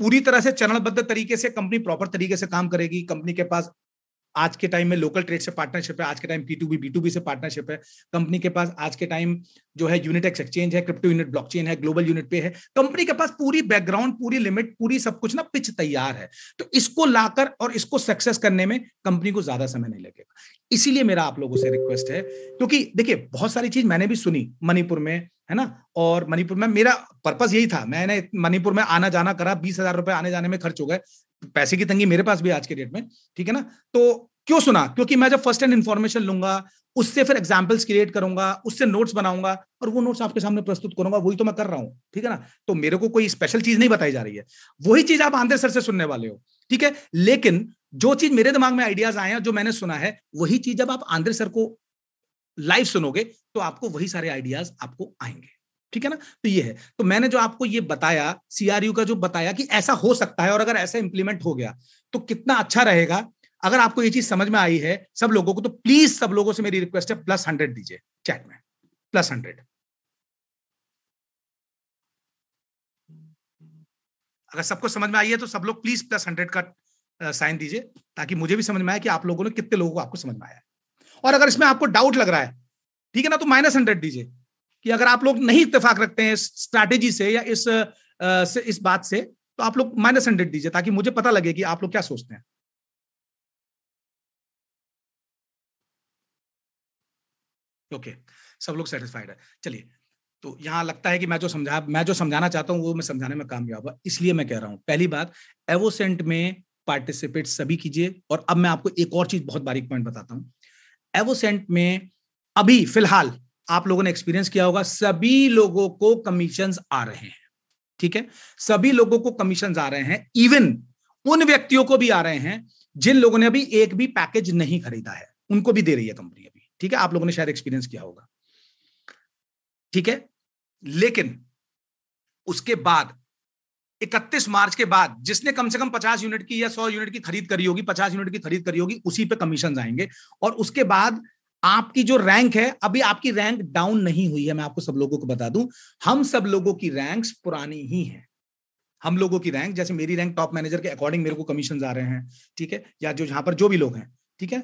पूरी तरह से चरणबद्ध तरीके से कंपनी प्रॉपर तरीके से काम करेगी कंपनी के पास आज के टाइम में लोकल ट्रेड से पार्टनरशिप है आज के time P to B B to B से पार्टनरशिप है कंपनी के पास आज के टाइम जो है यूनिट एक्स एक्सचेंज है क्रिप्टो यूनिट ब्लॉकचेन है ग्लोबल यूनिट पे है कंपनी के पास पूरी बैकग्राउंड पूरी लिमिट पूरी सब कुछ ना पिच तैयार है तो इसको लाकर और इसको सक्सेस करने में कंपनी को ज्यादा समय नहीं लगेगा इसीलिए मेरा आप लोगों से रिक्वेस्ट है क्योंकि देखिए बहुत सारी चीज मैंने भी सुनी मणिपुर में है ना और मणिपुर में मेरा पर्पस यही था मैंने मणिपुर में आना जाना करा बीस हजार रुपए आने जाने में खर्च हो गए पैसे की तंगी मेरे पास भी आज के डेट में ठीक है ना तो क्यों सुना क्योंकि मैं जब फर्स्ट हैंड इन्फॉर्मेशन लूंगा उससे फिर एग्जाम्पल्स क्रिएट करूंगा उससे नोट्स बनाऊंगा और वो नोट्स आपके सामने प्रस्तुत करूंगा वही तो मैं कर रहा हूं ठीक है ना तो मेरे को कोई स्पेशल चीज नहीं बताई जा रही है वही चीज आप आंध्र सर से सुनने वाले हो ठीक है लेकिन जो चीज मेरे दिमाग में आइडियाज आए हैं जो मैंने सुना है वही चीज जब आप आंध्र सर को लाइव सुनोगे तो आपको वही सारे आइडियाज आपको आएंगे ठीक है ना तो ये है तो मैंने जो आपको ये बताया सीआरयू का जो बताया कि ऐसा हो सकता है और अगर ऐसा इंप्लीमेंट हो गया तो कितना अच्छा रहेगा अगर आपको ये चीज समझ में आई है सब लोगों को तो प्लीज सब लोगों से मेरी रिक्वेस्ट है प्लस हंड्रेड दीजिए चैट में प्लस हंड्रेड अगर सबको समझ में आई है तो सब लोग प्लीज प्लस हंड्रेड का साइन दीजिए ताकि मुझे भी समझ में आए कि आप लोगों ने कितने लोगों को आपको समझ में आया और अगर इसमें आपको डाउट लग रहा है ठीक है ना तो माइनस हंड्रेड दीजिए कि अगर आप लोग नहीं इतफाक रखते हैं इस स्ट्रैटेजी से या इस से, इस बात से तो आप लोग माइनस हंड्रेड दीजिए ताकि मुझे पता लगे कि आप लोग क्या सोचते हैं ओके सब लोग सेटिस्फाइड है चलिए तो यहां लगता है कि मैं जो समझा मैं जो समझाना चाहता हूं वो मैं समझाने में कामयाब हुआ इसलिए मैं कह रहा हूं पहली बात एवोसेंट में पार्टिसिपेट सभी कीजिए और अब मैं आपको एक और चीज बहुत बारीक पॉइंट बताता हूं एवोसेंट में अभी फिलहाल आप लोगों ने एक्सपीरियंस किया होगा सभी लोगों को कमीशन आ रहे हैं ठीक है सभी लोगों को कमीशन आ रहे हैं इवन उन व्यक्तियों को भी आ रहे हैं जिन लोगों ने अभी एक भी पैकेज नहीं खरीदा है उनको भी दे रही है कंपनी अभी ठीक है आप लोगों ने शायद एक्सपीरियंस किया होगा ठीक है लेकिन उसके बाद 31 मार्च के बाद जिसने कम से कम 50 यूनिट की या 100 यूनिट की खरीद करी होगी 50 यूनिट की खरीद करी होगी उसी पे कमीशन आएंगे और उसके बाद आपकी जो रैंक है अभी आपकी रैंक डाउन नहीं हुई है मैं आपको सब लोगों को बता दूं हम सब लोगों की रैंक पुरानी ही है हम लोगों की रैंक जैसे मेरी रैंक टॉप मैनेजर के अकॉर्डिंग मेरे को कमीशन आ रहे हैं ठीक है या जो यहाँ पर जो भी लोग हैं ठीक है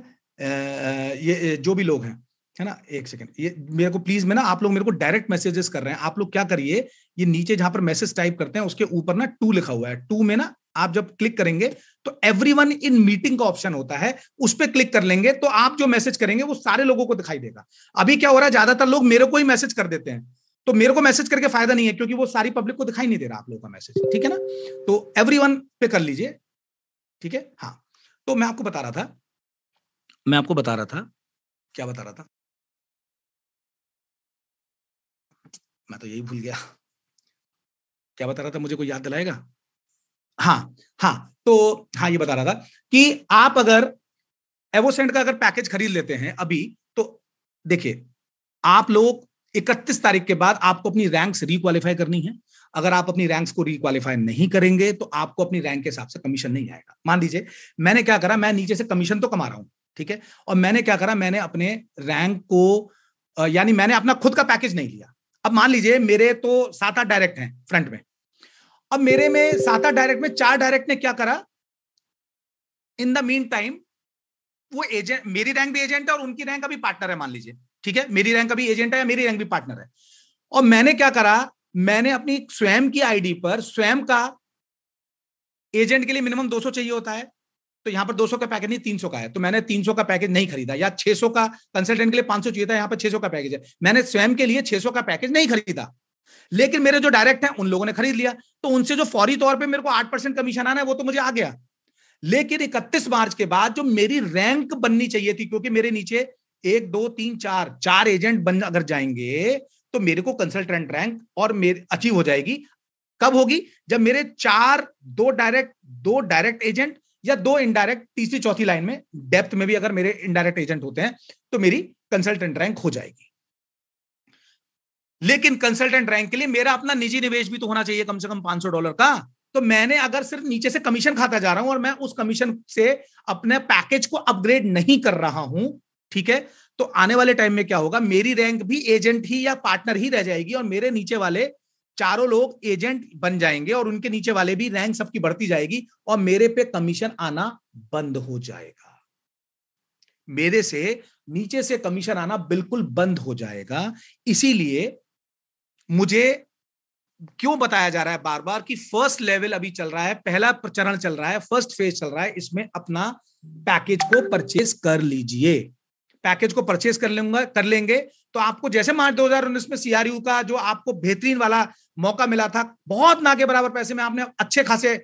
ये जो भी लोग हैं है ना एक सेकेंड ये मेरे को प्लीज में ना आप लोग मेरे को डायरेक्ट मैसेजेस कर रहे हैं आप लोग क्या करिए ये नीचे जहां पर मैसेज टाइप करते हैं उसके ऊपर ना टू लिखा हुआ है टू में ना आप जब क्लिक करेंगे तो वन इन मीटिंग का ऑप्शन होता है उस पर क्लिक कर लेंगे तो आप जो मैसेज करेंगे वो सारे लोगों को दिखाई देगा अभी क्या हो रहा है ज्यादातर लोग मेरे को ही मैसेज कर देते हैं तो मेरे को मैसेज करके फायदा नहीं है क्योंकि वो सारी पब्लिक को दिखाई नहीं दे रहा आप लोगों का मैसेज ठीक है ना तो एवरी वन पे कर लीजिए ठीक है हाँ तो मैं आपको बता रहा था मैं आपको बता रहा था क्या बता रहा था मैं तो यही भूल गया क्या बता रहा था मुझे कोई याद दिलाएगा हाँ हाँ तो हाँ ये बता रहा था कि आप अगर एवोसेंट का अगर पैकेज खरीद लेते हैं अभी तो देखिए आप लोग 31 तारीख के बाद आपको अपनी रैंक्स रिक्वालिफाई करनी है अगर आप अपनी रैंक्स को रिक्वालिफाई नहीं करेंगे तो आपको अपनी रैंक के हिसाब से कमीशन नहीं आएगा मान लीजिए मैंने क्या करा मैं नीचे से कमीशन तो कमा रहा हूं ठीक है और मैंने क्या करा मैंने अपने रैंक को यानी मैंने अपना खुद का पैकेज नहीं लिया अब मान लीजिए मेरे तो सात आठ डायरेक्ट हैं फ्रंट में अब मेरे में सात आठ डायरेक्ट में चार डायरेक्ट ने क्या करा इन द मीन टाइम वो एजेंट मेरी रैंक भी एजेंट है और उनकी रैंक अभी पार्टनर है मान लीजिए ठीक है मेरी रैंक अभी एजेंट है या मेरी रैंक भी पार्टनर है और मैंने क्या करा मैंने अपनी स्वयं की आईडी पर स्वयं का एजेंट के लिए मिनिमम 200 चाहिए होता है तो यहां पर 200 का पैकेज नहीं 300 का है तो मैंने 300 का पैकेज नहीं खरीदा या 600 का कंसल्टेंट के लिए 500 चाहिए था यहां पर 600 का पैकेज है मैंने स्वयं के लिए 600 का पैकेज नहीं खरीदा लेकिन मेरे जो डायरेक्ट हैं उन लोगों ने खरीद लिया तो उनसे जो फौरी तौर पे मेरे को आठ परसेंट कमीशन आना है वो तो मुझे आ गया लेकिन इकतीस मार्च के बाद जो मेरी रैंक बननी चाहिए थी क्योंकि मेरे नीचे एक दो तीन चार चार एजेंट बन अगर जाएंगे तो मेरे को कंसल्टेंट रैंक और मेरे अचीव हो जाएगी कब होगी जब मेरे चार दो डायरेक्ट दो डायरेक्ट एजेंट या दो इनडायरेक्ट तीसरी चौथी लाइन में डेप्थ में भी अगर मेरे इनडायरेक्ट एजेंट होते हैं तो मेरी कंसल्टेंट रैंक हो जाएगी लेकिन कंसल्टेंट रैंक के लिए मेरा अपना निजी निवेश भी तो होना चाहिए कम से कम पांच डॉलर का तो मैंने अगर सिर्फ नीचे से कमीशन खाता जा रहा हूं और मैं उस कमीशन से अपने पैकेज को अपग्रेड नहीं कर रहा हूं ठीक है तो आने वाले टाइम में क्या होगा मेरी रैंक भी एजेंट ही या पार्टनर ही रह जाएगी और मेरे नीचे वाले चारों लोग एजेंट बन जाएंगे और उनके नीचे वाले भी रैंक सबकी बढ़ती जाएगी और मेरे पे कमीशन आना बंद हो जाएगा मेरे से नीचे से कमीशन आना बिल्कुल बंद हो जाएगा इसीलिए मुझे क्यों बताया जा रहा है बार बार कि फर्स्ट लेवल अभी चल रहा है पहला चरण चल रहा है फर्स्ट फेज चल रहा है इसमें अपना पैकेज को परचेज कर लीजिए पैकेज को परचेज कर लूंगा कर लेंगे तो आपको जैसे मार्च 2019 में सीआरयू का जो आपको बेहतरीन वाला मौका मिला था बहुत ना के बराबर पैसे में आपने अच्छे खासे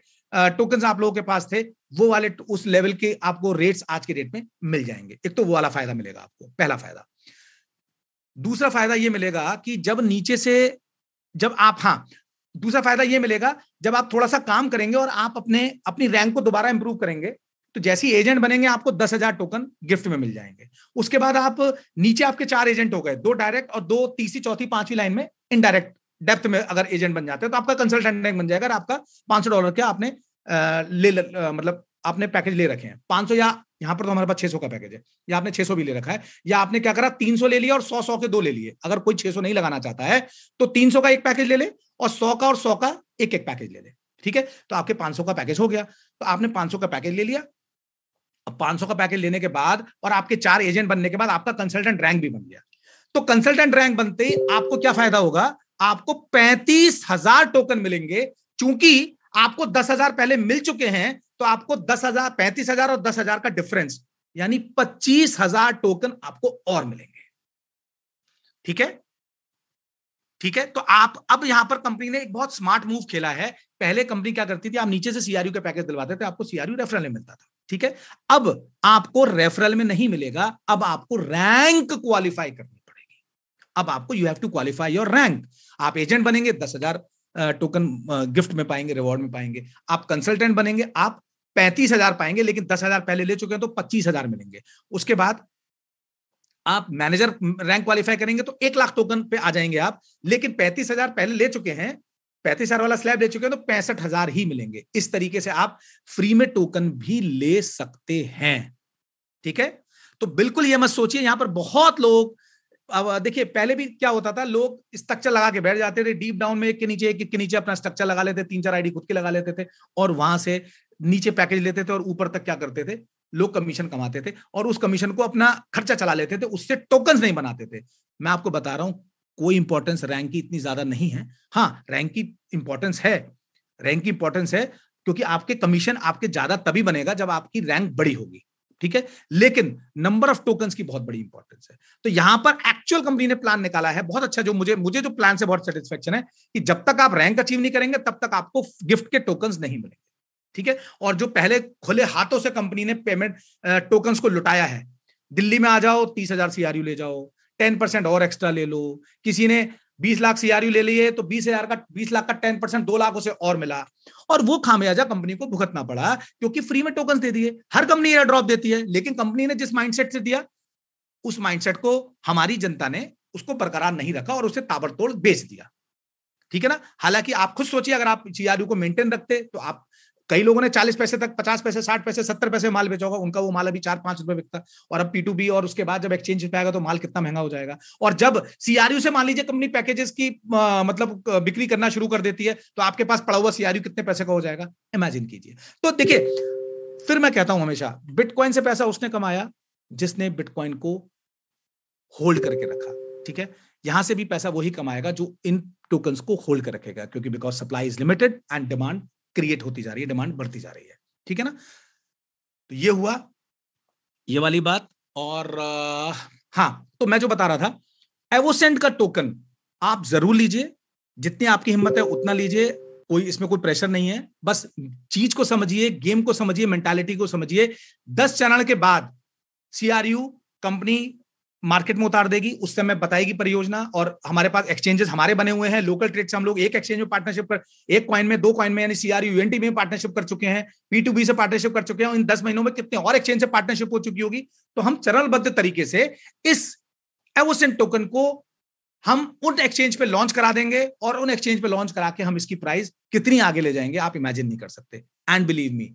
टोकन आप लोगों के पास थे वो वाले उस लेवल के आपको रेट्स आज के डेट में मिल जाएंगे एक तो वो वाला फायदा मिलेगा आपको पहला फायदा दूसरा फायदा ये मिलेगा कि जब नीचे से जब आप हाँ दूसरा फायदा ये मिलेगा जब आप थोड़ा सा काम करेंगे और आप अपने अपनी रैंक को दोबारा इंप्रूव करेंगे तो जैसे ही एजेंट बनेंगे आपको दस हजार टोकन गिफ्ट में मिल जाएंगे उसके बाद आप नीचे आपके चार एजेंट हो गए दो डायरेक्ट और दो तीसरी चौथी पांचवी लाइन में इनडायरेक्ट डेप्थ में अगर एजेंट बन जाते हैं तो आपका कंसल्टेंट रैंक बन जाएगा आपका पांच सौ डॉलर के आपने ले मतलब आपने पैकेज ले रखे हैं पांच सौ या यहां पर तो हमारे पास 600 का पैकेज है या आपने 600 भी ले रखा है या आपने क्या करा 300 ले लिया और 100 सौ के दो ले लिए अगर कोई 600 नहीं लगाना चाहता है तो 300 का एक पैकेज ले ले और 100 का और 100 का एक एक पैकेज ले ले ठीक है तो आपके 500 का पैकेज हो गया तो आपने पांच का पैकेज ले लिया अब पांच का पैकेज लेने के बाद और आपके चार एजेंट बनने के बाद आपका कंसल्टेंट रैंक भी बन गया तो कंसल्टेंट रैंक बनते ही आपको क्या फायदा होगा आपको पैंतीस टोकन मिलेंगे चूंकि आपको दस हजार पहले मिल चुके हैं तो आपको दस हजार पैंतीस हजार और दस हजार का डिफरेंस यानी पच्चीस हजार टोकन आपको और मिलेंगे ठीक है ठीक है तो आप अब यहां पर कंपनी ने एक बहुत स्मार्ट मूव खेला है पहले कंपनी क्या करती थी आप नीचे से सीआरयू का पैकेज दिलवाते थे आपको सीआरयू रेफरल में मिलता था ठीक है अब आपको रेफरल में नहीं मिलेगा अब आपको रैंक क्वालिफाई करनी पड़ेगी अब आपको you have to qualify your rank आप एजेंट बनेंगे दस हजार टोकन गिफ्ट में पाएंगे रिवॉर्ड में पाएंगे आप कंसल्टेंट बनेंगे आप पैंतीस हजार पाएंगे लेकिन दस हजार पहले ले चुके हैं तो पच्चीस हजार मिलेंगे उसके बाद आप मैनेजर रैंक क्वालिफाई करेंगे तो एक लाख टोकन पे आ जाएंगे आप लेकिन पैंतीस हजार पहले ले चुके हैं पैंतीस हजार वाला स्लैब ले चुके हैं तो पैंसठ हजार ही मिलेंगे इस तरीके से आप फ्री में टोकन भी ले सकते हैं ठीक है तो बिल्कुल ये मत सोचिए यहां पर बहुत लोग अब देखिए पहले भी क्या होता था लोग स्ट्रक्चर लगा के बैठ जाते थे डीप डाउन में एक के नीचे एक के नीचे अपना स्ट्रक्चर लगा लेते तीन चार आईडी खुद के लगा लेते थे और वहां से नीचे पैकेज लेते थे और ऊपर तक क्या करते थे लोग कमीशन कमाते थे और उस कमीशन को अपना खर्चा चला लेते थे उससे टोकन नहीं बनाते थे मैं आपको बता रहा हूं कोई इंपॉर्टेंस रैंक की इतनी ज्यादा नहीं है हाँ रैंक की इंपॉर्टेंस है रैंक की इंपॉर्टेंस है क्योंकि आपके कमीशन आपके ज्यादा तभी बनेगा जब आपकी रैंक बड़ी होगी ठीक है लेकिन नंबर ऑफ टोकन की बहुत बड़ी इंपॉर्टेंस है तो यहां पर एक्चुअल कंपनी ने प्लान निकाला है बहुत अच्छा जो मुझे मुझे जो प्लान से बहुत सेटिस्फेक्शन है कि जब तक आप रैंक अचीव नहीं करेंगे तब तक आपको गिफ्ट के टोकन नहीं मिलेंगे ठीक है और जो पहले खुले हाथों से कंपनी ने पेमेंट टोकन को लुटाया है दिल्ली में आ जाओ तीस हजार सीआरयू ले जाओ टेन परसेंट और एक्स्ट्रा ले लो किसी ने बीस लाख सीआरयू ले लिए तो बीस हजार का बीस लाख का टेन परसेंट दो लाख उसे और मिला और वो खामियाजा कंपनी को भुगतना पड़ा क्योंकि फ्री में टोकन दे दिए हर कंपनी एयर ड्रॉप देती है लेकिन कंपनी ने जिस माइंडसेट से दिया उस माइंडसेट को हमारी जनता ने उसको बरकरार नहीं रखा और उसे ताबड़तोड़ बेच दिया ठीक है ना हालांकि आप खुद सोचिए अगर आप सीआरयू को मेंटेन रखते तो आप कई लोगों ने चालीस पैसे तक पचास पैसे साठ पैसे सत्तर पैसे माल बेचा होगा उनका वो माल अभी चार पांच रुपए बिकता और अब पी और उसके बाद जब एक्सचेंज पे आएगा तो माल कितना महंगा हो जाएगा और जब सीआरयू से मान लीजिए कंपनी पैकेजेस की मतलब बिक्री करना शुरू कर देती है तो आपके पास पड़ा हुआ सीआरयू कितने पैसे का हो जाएगा इमेजिन कीजिए तो देखिए फिर मैं कहता हूं हमेशा बिटकॉइन से पैसा उसने कमाया जिसने बिटकॉइन को होल्ड करके रखा ठीक है यहां से भी पैसा वही कमाएगा जो इन टोकन्स को होल्ड कर रखेगा क्योंकि because supply is limited and demand create होती जा रही है डिमांड बढ़ती जा रही है ठीक है ना तो ये हुआ ये वाली बात और हाँ तो मैं जो बता रहा था एवोसेंट का टोकन आप जरूर लीजिए जितनी आपकी हिम्मत है उतना लीजिए कोई इसमें कोई प्रेशर नहीं है बस चीज को समझिए गेम को समझिए मेंटालिटी को समझिए दस चरण के बाद सीआरयू कंपनी मार्केट में उतार देगी उस समय बताएगी परियोजना और हमारे पास एक्सचेंजेस हमारे बने हुए हैं लोकल ट्रेड से हम लोग एक एक्सचेंज में पार्टनरशिप कर एक कॉइन में दो कॉइन में यानी सीआर यूएनटी e में पार्टनरशिप कर चुके हैं पी टू बी से पार्टनरशिप कर चुके हैं इन दस महीनों में कितने और एक्सचेंज से पार्टनरशिप हो चुकी होगी तो हम चरणबद्ध तरीके से इस एवोसेंट टोकन को हम उन एक्सचेंज पे लॉन्च करा देंगे और उन एक्सचेंज पे लॉन्च करा के हम इसकी प्राइस कितनी आगे ले जाएंगे आप इमेजिन नहीं कर सकते एंड बिलीव मी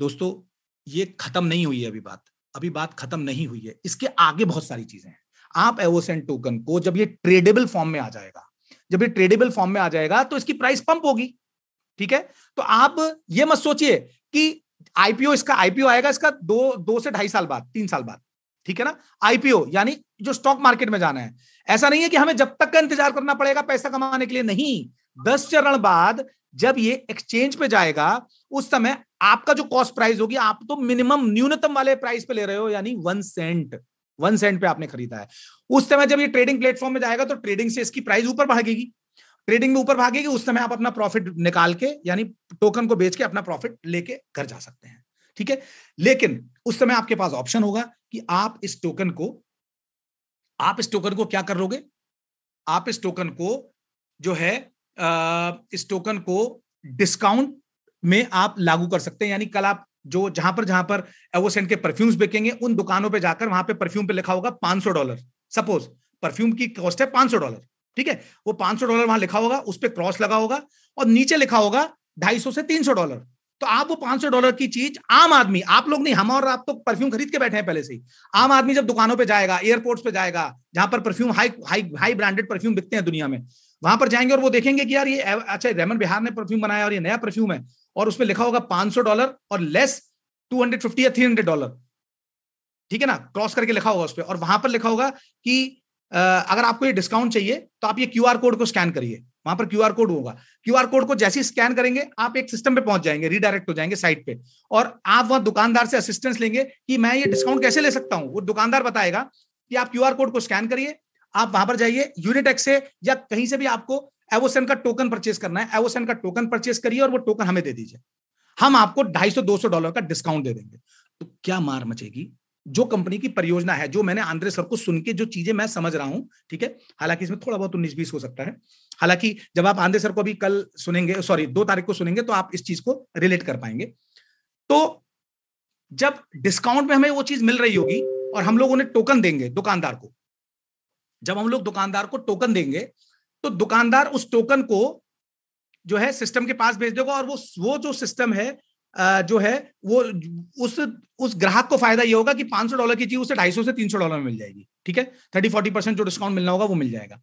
दोस्तों ये खत्म नहीं हुई है अभी बात अभी बात खत्म नहीं हुई है इसके आगे बहुत सारी चीजें हैं आप एवोसेंट टोकन को जब ये ट्रेडेबल फॉर्म में आ जाएगा जब ये ट्रेडेबल फॉर्म में आ जाएगा तो इसकी प्राइस पंप होगी ठीक है तो आप ये मत सोचिए कि आईपीओ इसका आईपीओ आएगा इसका दो दो से ढाई साल बाद तीन साल बाद ठीक है ना आईपीओ यानी जो स्टॉक मार्केट में जाना है ऐसा नहीं है कि हमें जब तक का इंतजार करना पड़ेगा पैसा कमाने के लिए नहीं दस चरण बाद जब ये एक्सचेंज पे जाएगा उस समय आपका जो कॉस्ट प्राइस होगी आप तो मिनिमम न्यूनतम वाले प्राइस पे ले रहे हो यानी वन सेंट वन सेंट पे आपने खरीदा है उस समय जब ये ट्रेडिंग प्लेटफॉर्म में जाएगा तो ट्रेडिंग से इसकी प्राइस ऊपर भागेगी ट्रेडिंग में ऊपर भागेगी उस समय आप अपना प्रॉफिट निकाल के यानी टोकन को बेच के अपना प्रॉफिट लेके घर जा सकते हैं ठीक है लेकिन उस समय आपके पास ऑप्शन होगा कि आप इस टोकन को आप इस टोकन को क्या कर लोगे आप इस टोकन को जो है आ, इस टोकन को डिस्काउंट में आप लागू कर सकते हैं यानी कल आप जो जहां पर जहां पर एवोसेंट के परफ्यूम्स बेचेंगे उन दुकानों पे जाकर वहां पे परफ्यूम पे लिखा होगा 500 डॉलर सपोज परफ्यूम की कॉस्ट है 500 डॉलर ठीक है वो 500 डॉलर वहां लिखा होगा उस पर क्रॉस लगा होगा और नीचे लिखा होगा सौ से सौ डॉलर तो आप वो सौ डॉलर की चीज आम आदमी आप लोग नहीं हम और आप तो परफ्यूम खरीद के बैठे हैं पहले से ही आम आदमी जब दुकानों पे जाएगा एयरपोर्ट्स पे जाएगा जहां पर perfume high high high branded perfume बिकते हैं दुनिया में वहां पर जाएंगे और वो देखेंगे कि यार ये अच्छा रेमन बिहार ने परफ्यूम बनाया और ये नया परफ्यूम है और उसमें लिखा होगा 500 डॉलर और लेस 250 या 300 डॉलर ठीक है ना क्रॉस करके लिखा होगा उस पर और वहां पर लिखा होगा कि अगर आपको ये डिस्काउंट चाहिए तो आप ये क्यूआर कोड को स्कैन करिए वहां पर क्यूआर कोड होगा क्यूआर कोड को जैसे ही स्कैन करेंगे आप एक सिस्टम पे पहुंच जाएंगे रीडायरेक्ट हो जाएंगे साइट पे और आप वहां दुकानदार से असिस्टेंस लेंगे कि मैं ये डिस्काउंट कैसे ले सकता हूं वो दुकानदार बताएगा कि आप आर कोड को स्कैन करिए आप वहां पर जाइए यूनिटेक से या कहीं से भी आपको एवोसेन का टोकन परचेस करना है एवोसेन का टोकन परचेस करिए और वो टोकन हमें दे दीजिए हम आपको ढाई सौ दो सौ डॉलर का डिस्काउंट दे देंगे तो क्या मार मचेगी जो कंपनी की परियोजना है जो मैंने आंद्रे सर को सुन के जो चीजें मैं समझ रहा हूं ठीक है हालांकि इसमें थोड़ा बहुत उन्नीस तो बीस हो सकता है हालांकि जब आप आंद्रे सर को भी कल सुनेंगे सॉरी दो तारीख को सुनेंगे तो आप इस चीज को रिलेट कर पाएंगे तो जब डिस्काउंट में हमें वो चीज मिल रही होगी और हम लोग उन्हें टोकन देंगे दुकानदार को जब हम लोग दुकानदार को टोकन देंगे तो दुकानदार उस टोकन को जो है सिस्टम के पास भेज देगा और वो वो जो सिस्टम है जो है वो उस उस ग्राहक को फायदा ये होगा कि 500 डॉलर की चीज उसे 250 से 300 डॉलर में मिल जाएगी ठीक है 30 40 परसेंट जो डिस्काउंट मिलना होगा वो मिल जाएगा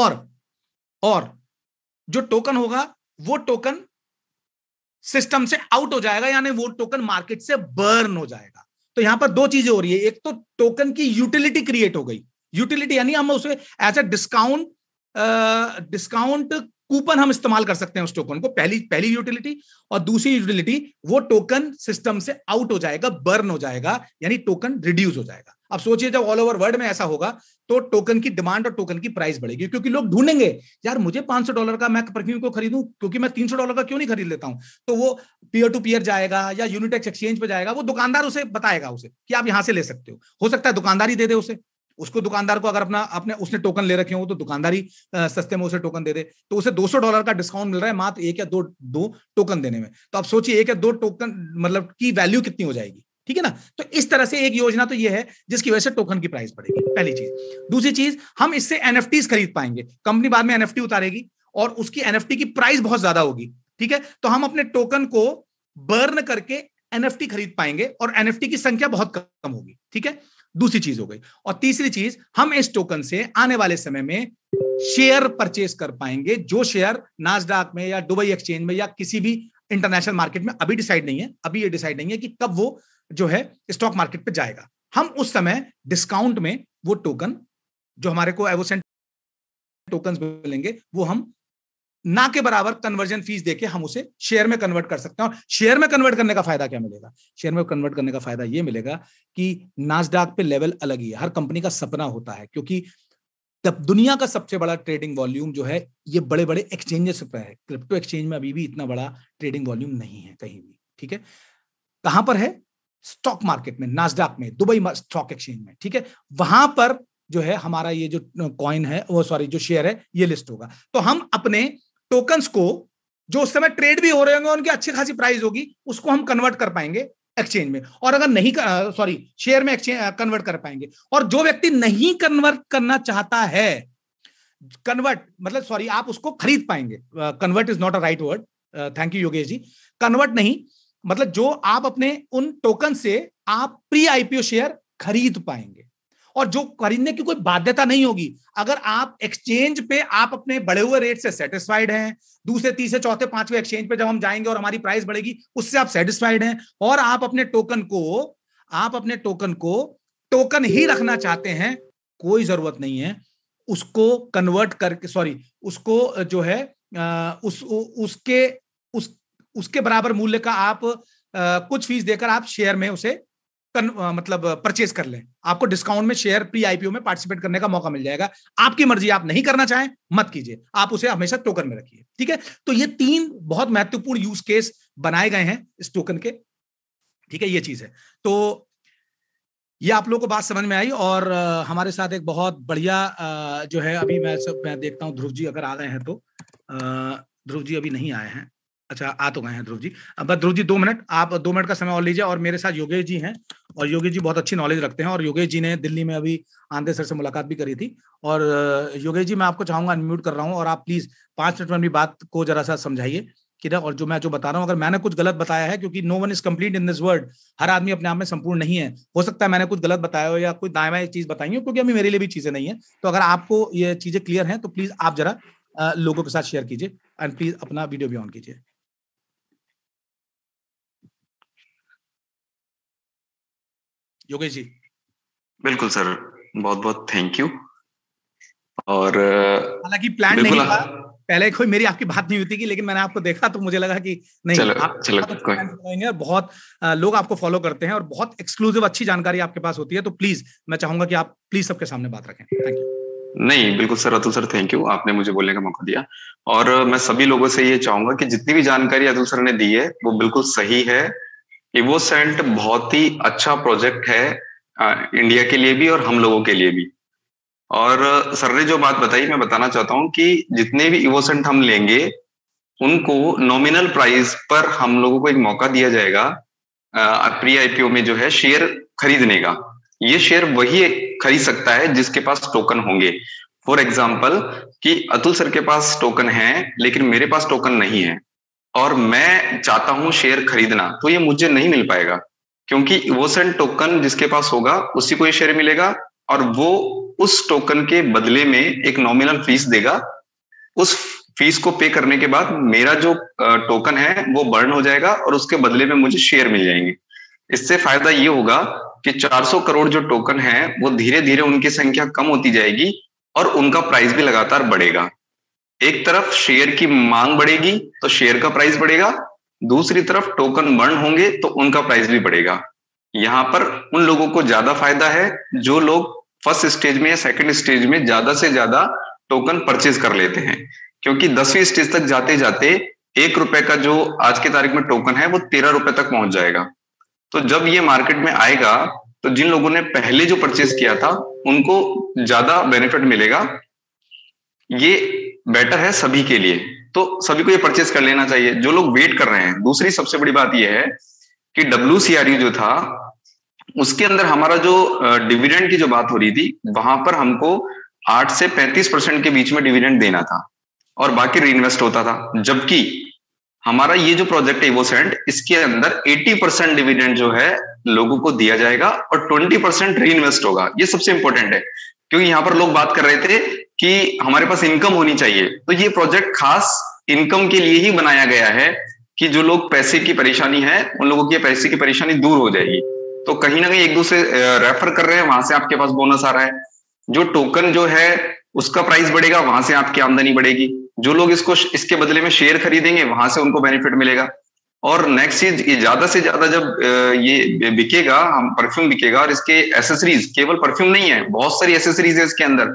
और और जो टोकन होगा वो टोकन सिस्टम से आउट हो जाएगा यानी वो टोकन मार्केट से बर्न हो जाएगा तो यहां पर दो चीजें हो रही है एक तो टोकन की यूटिलिटी क्रिएट हो गई यूटिलिटी यानी हम उसे as a discount discount coupon हम इस्तेमाल कर सकते हैं उस टोकन को पहली पहली यूटिलिटी और दूसरी यूटिलिटी वो टोकन सिस्टम से आउट हो जाएगा बर्न हो जाएगा यानी टोकन रिड्यूस हो जाएगा अब सोचिए जब ऑल ओवर वर्ल्ड में ऐसा होगा तो टोकन की डिमांड और टोकन की प्राइस बढ़ेगी क्योंकि लोग ढूंढेंगे यार मुझे 500 डॉलर का मैं परफ्यूम क्यों खरीदूं क्योंकि मैं 300 डॉलर का क्यों नहीं खरीद लेता हूं तो वो पीयर टू पीयर जाएगा या यूनिटेक्स एक्सचेंज पर जाएगा वो दुकानदार उसे बताएगा उसे कि आप यहां से ले सकते हो हो सकता है दुकानदारी दे दे उसे उसको दुकानदार को अगर अपना अपने उसने टोकन ले रखे हो तो दुकानदारी सस्ते में उसे टोकन दे दे तो उसे 200 डॉलर का डिस्काउंट मिल रहा है मात्र एक या दो दो टोकन देने में तो आप सोचिए एक या दो टोकन मतलब की वैल्यू कितनी हो जाएगी ठीक है ना तो इस तरह से एक योजना तो ये है जिसकी वजह से टोकन की प्राइस बढ़ेगी पहली चीज दूसरी चीज हम इससे एनएफटीज खरीद पाएंगे कंपनी बाद में एनएफटी उतारेगी और उसकी एनएफटी की प्राइस बहुत ज्यादा होगी ठीक है तो हम अपने टोकन को बर्न करके एनएफटी खरीद पाएंगे और एनएफटी की संख्या बहुत कम होगी ठीक है दूसरी चीज हो गई और तीसरी चीज हम इस टोकन से आने वाले समय में शेयर परचेज कर पाएंगे जो शेयर नाजडाक में या दुबई एक्सचेंज में या किसी भी इंटरनेशनल मार्केट में अभी डिसाइड नहीं है अभी ये डिसाइड नहीं है कि कब वो जो है स्टॉक मार्केट पर जाएगा हम उस समय डिस्काउंट में वो टोकन जो हमारे को एवोसेंट टोकन मिलेंगे वो हम ना के बराबर कन्वर्जन फीस देके हम उसे शेयर में कन्वर्ट कर सकते हैं और शेयर में कन्वर्ट करने का फायदा क्या मिलेगा शेयर में कन्वर्ट करने का फायदा ये मिलेगा कि नाजडाक पे लेवल अलग ही है हर कंपनी का सपना होता है क्योंकि दुनिया का सबसे बड़ा ट्रेडिंग वॉल्यूम जो है ये बड़े बड़े एक्सचेंजेस पर है क्रिप्टो एक्सचेंज में अभी भी इतना बड़ा ट्रेडिंग वॉल्यूम नहीं है कहीं भी ठीक है कहां पर है स्टॉक मार्केट में नाजडाक में दुबई स्टॉक एक्सचेंज में ठीक है वहां पर जो है हमारा ये जो कॉइन है वो सॉरी जो शेयर है ये लिस्ट होगा तो हम अपने टोकन्स को जो उस समय ट्रेड भी हो रहे होंगे उनकी अच्छी खासी प्राइस होगी उसको हम कन्वर्ट कर पाएंगे एक्सचेंज में और अगर नहीं सॉरी शेयर में एक्सचेंज कन्वर्ट कर पाएंगे और जो व्यक्ति नहीं कन्वर्ट करना चाहता है कन्वर्ट मतलब सॉरी आप उसको खरीद पाएंगे convert is not a right word thank you Yogesh ji convert नहीं मतलब जो आप अपने उन टोकन से आप प्री आईपीओ शेयर खरीद पाएंगे और जो खरीदने की कोई बाध्यता नहीं होगी अगर आप एक्सचेंज पे आप अपने बढ़े हुए रेट से सेटिस्फाइड हैं दूसरे तीसरे चौथे पांचवे एक्सचेंज पे जब हम जाएंगे और हमारी प्राइस बढ़ेगी उससे आप सेटिस्फाइड हैं और आप अपने टोकन को आप अपने टोकन को टोकन ही रखना चाहते हैं कोई जरूरत नहीं है उसको कन्वर्ट करके सॉरी उसको जो है उस उसके उस उसके बराबर मूल्य का आप कुछ फीस देकर आप शेयर में उसे कन, आ, मतलब परचेज कर लें आपको डिस्काउंट में शेयर प्री आईपीओ में पार्टिसिपेट करने का मौका मिल जाएगा आपकी मर्जी आप नहीं करना चाहें मत कीजिए आप उसे हमेशा टोकन में रखिए ठीक है तो ये तीन बहुत महत्वपूर्ण यूज केस बनाए गए हैं इस टोकन के ठीक है ये चीज है तो ये आप लोगों को बात समझ में आई और हमारे साथ एक बहुत बढ़िया जो है अभी मैं सब मैं देखता हूँ ध्रुव जी अगर आ गए हैं तो ध्रुव जी अभी नहीं आए हैं अच्छा आ तो गए हैं ध्रुव जी बस ध्रुव जी दो मिनट आप दो मिनट का समय और लीजिए और मेरे साथ योगेश जी हैं और योगेश जी बहुत अच्छी नॉलेज रखते हैं और योगेश जी ने दिल्ली में अभी आंधे सर से मुलाकात भी करी थी और योगेश जी मैं आपको चाहूंगा अनम्यूट कर रहा हूँ और आप प्लीज पांच मिनट में भी बात को जरा सा समझाइए कि ना और जो मैं जो बता रहा हूँ अगर मैंने कुछ गलत बताया है क्योंकि no one is complete in this world हर आदमी अपने आप में संपूर्ण नहीं है हो सकता है मैंने कुछ गलत बताया हो या कोई दाएं बाएं चीज बताई हो क्योंकि अभी मेरे लिए भी चीजें नहीं है तो अगर आपको ये चीजें क्लियर हैं तो प्लीज आप जरा लोगों के साथ शेयर कीजिए एंड प्लीज अपना वीडियो भी ऑन कीजिए योगेश जी बिल्कुल सर बहुत बहुत थैंक यू और हालांकि प्लान नहीं था पहले कोई मेरी आपकी बात नहीं होती लेकिन मैंने आपको देखा तो मुझे लगा कि नहीं चलो, आप चलो, बहुत कोई। बहुत लोग आपको फॉलो करते हैं और बहुत एक्सक्लूसिव अच्छी जानकारी आपके पास होती है तो प्लीज मैं चाहूंगा कि आप प्लीज सबके सामने बात रखें थैंक यू नहीं बिल्कुल sir Atul sir thank you आपने मुझे बोलने का मौका दिया और मैं सभी लोगों से ये चाहूंगा कि जितनी भी जानकारी अतुल सर ने दी है वो बिल्कुल सही है इवो सेंट बहुत ही अच्छा प्रोजेक्ट है इंडिया के लिए भी और हम लोगों के लिए भी और सर ने जो बात बताई मैं बताना चाहता हूँ कि जितने भी इवोसेंट हम लेंगे उनको नॉमिनल प्राइस पर हम लोगों को एक मौका दिया जाएगा प्री आईपीओ में जो है शेयर खरीदने का ये शेयर वही खरीद सकता है जिसके पास टोकन होंगे फॉर एग्जाम्पल कि अतुल सर के पास टोकन है लेकिन मेरे पास टोकन नहीं है और मैं चाहता हूं शेयर खरीदना तो ये मुझे नहीं मिल पाएगा क्योंकि वो सन टोकन जिसके पास होगा उसी को ये शेयर मिलेगा और वो उस टोकन के बदले में एक नॉमिनल फीस देगा उस फीस को पे करने के बाद मेरा जो टोकन है वो बर्न हो जाएगा और उसके बदले में मुझे शेयर मिल जाएंगे इससे फायदा ये होगा कि 400 करोड़ जो टोकन है वो धीरे धीरे उनकी संख्या कम होती जाएगी और उनका प्राइस भी लगातार बढ़ेगा एक तरफ शेयर की मांग बढ़ेगी तो शेयर का प्राइस बढ़ेगा दूसरी तरफ टोकन बर्न होंगे तो उनका प्राइस भी बढ़ेगा यहां पर उन लोगों को ज्यादा फायदा है जो लोग फर्स्ट स्टेज में या सेकेंड स्टेज में ज्यादा से ज्यादा टोकन परचेज कर लेते हैं क्योंकि दसवीं स्टेज तक जाते जाते एक रुपए का जो आज की तारीख में टोकन है वो तेरह रुपए तक पहुंच जाएगा तो जब ये मार्केट में आएगा तो जिन लोगों ने पहले जो परचेज किया था उनको ज्यादा बेनिफिट मिलेगा ये बेटर है सभी के लिए तो सभी को ये परचेज कर लेना चाहिए जो लोग वेट कर रहे हैं दूसरी सबसे बड़ी बात यह है कि डब्ल्यू e जो था उसके अंदर हमारा जो डिविडेंड की जो बात हो रही थी वहां पर हमको आठ से पैंतीस परसेंट के बीच में डिविडेंड देना था और बाकी री होता था जबकि हमारा ये जो प्रोजेक्ट है इवोसेंट इसके अंदर 80 परसेंट डिविडेंड जो है लोगों को दिया जाएगा और 20 परसेंट री होगा ये सबसे इंपॉर्टेंट है क्योंकि यहां पर लोग बात कर रहे थे कि हमारे पास इनकम होनी चाहिए तो ये प्रोजेक्ट खास इनकम के लिए ही बनाया गया है कि जो लोग पैसे की परेशानी है उन लोगों की पैसे की परेशानी दूर हो जाएगी तो कहीं ना कहीं एक दूसरे रेफर कर रहे हैं वहां से आपके पास बोनस आ रहा है जो टोकन जो है उसका प्राइस बढ़ेगा वहां से आपकी आमदनी बढ़ेगी जो लोग इसको इसके बदले में शेयर खरीदेंगे वहां से उनको बेनिफिट मिलेगा और नेक्स्ट चीज ये ज्यादा से ज्यादा जब ये बिकेगा हम परफ्यूम बिकेगा और इसके एसेसरीज केवल परफ्यूम नहीं है बहुत सारी एसेसरीज है इसके अंदर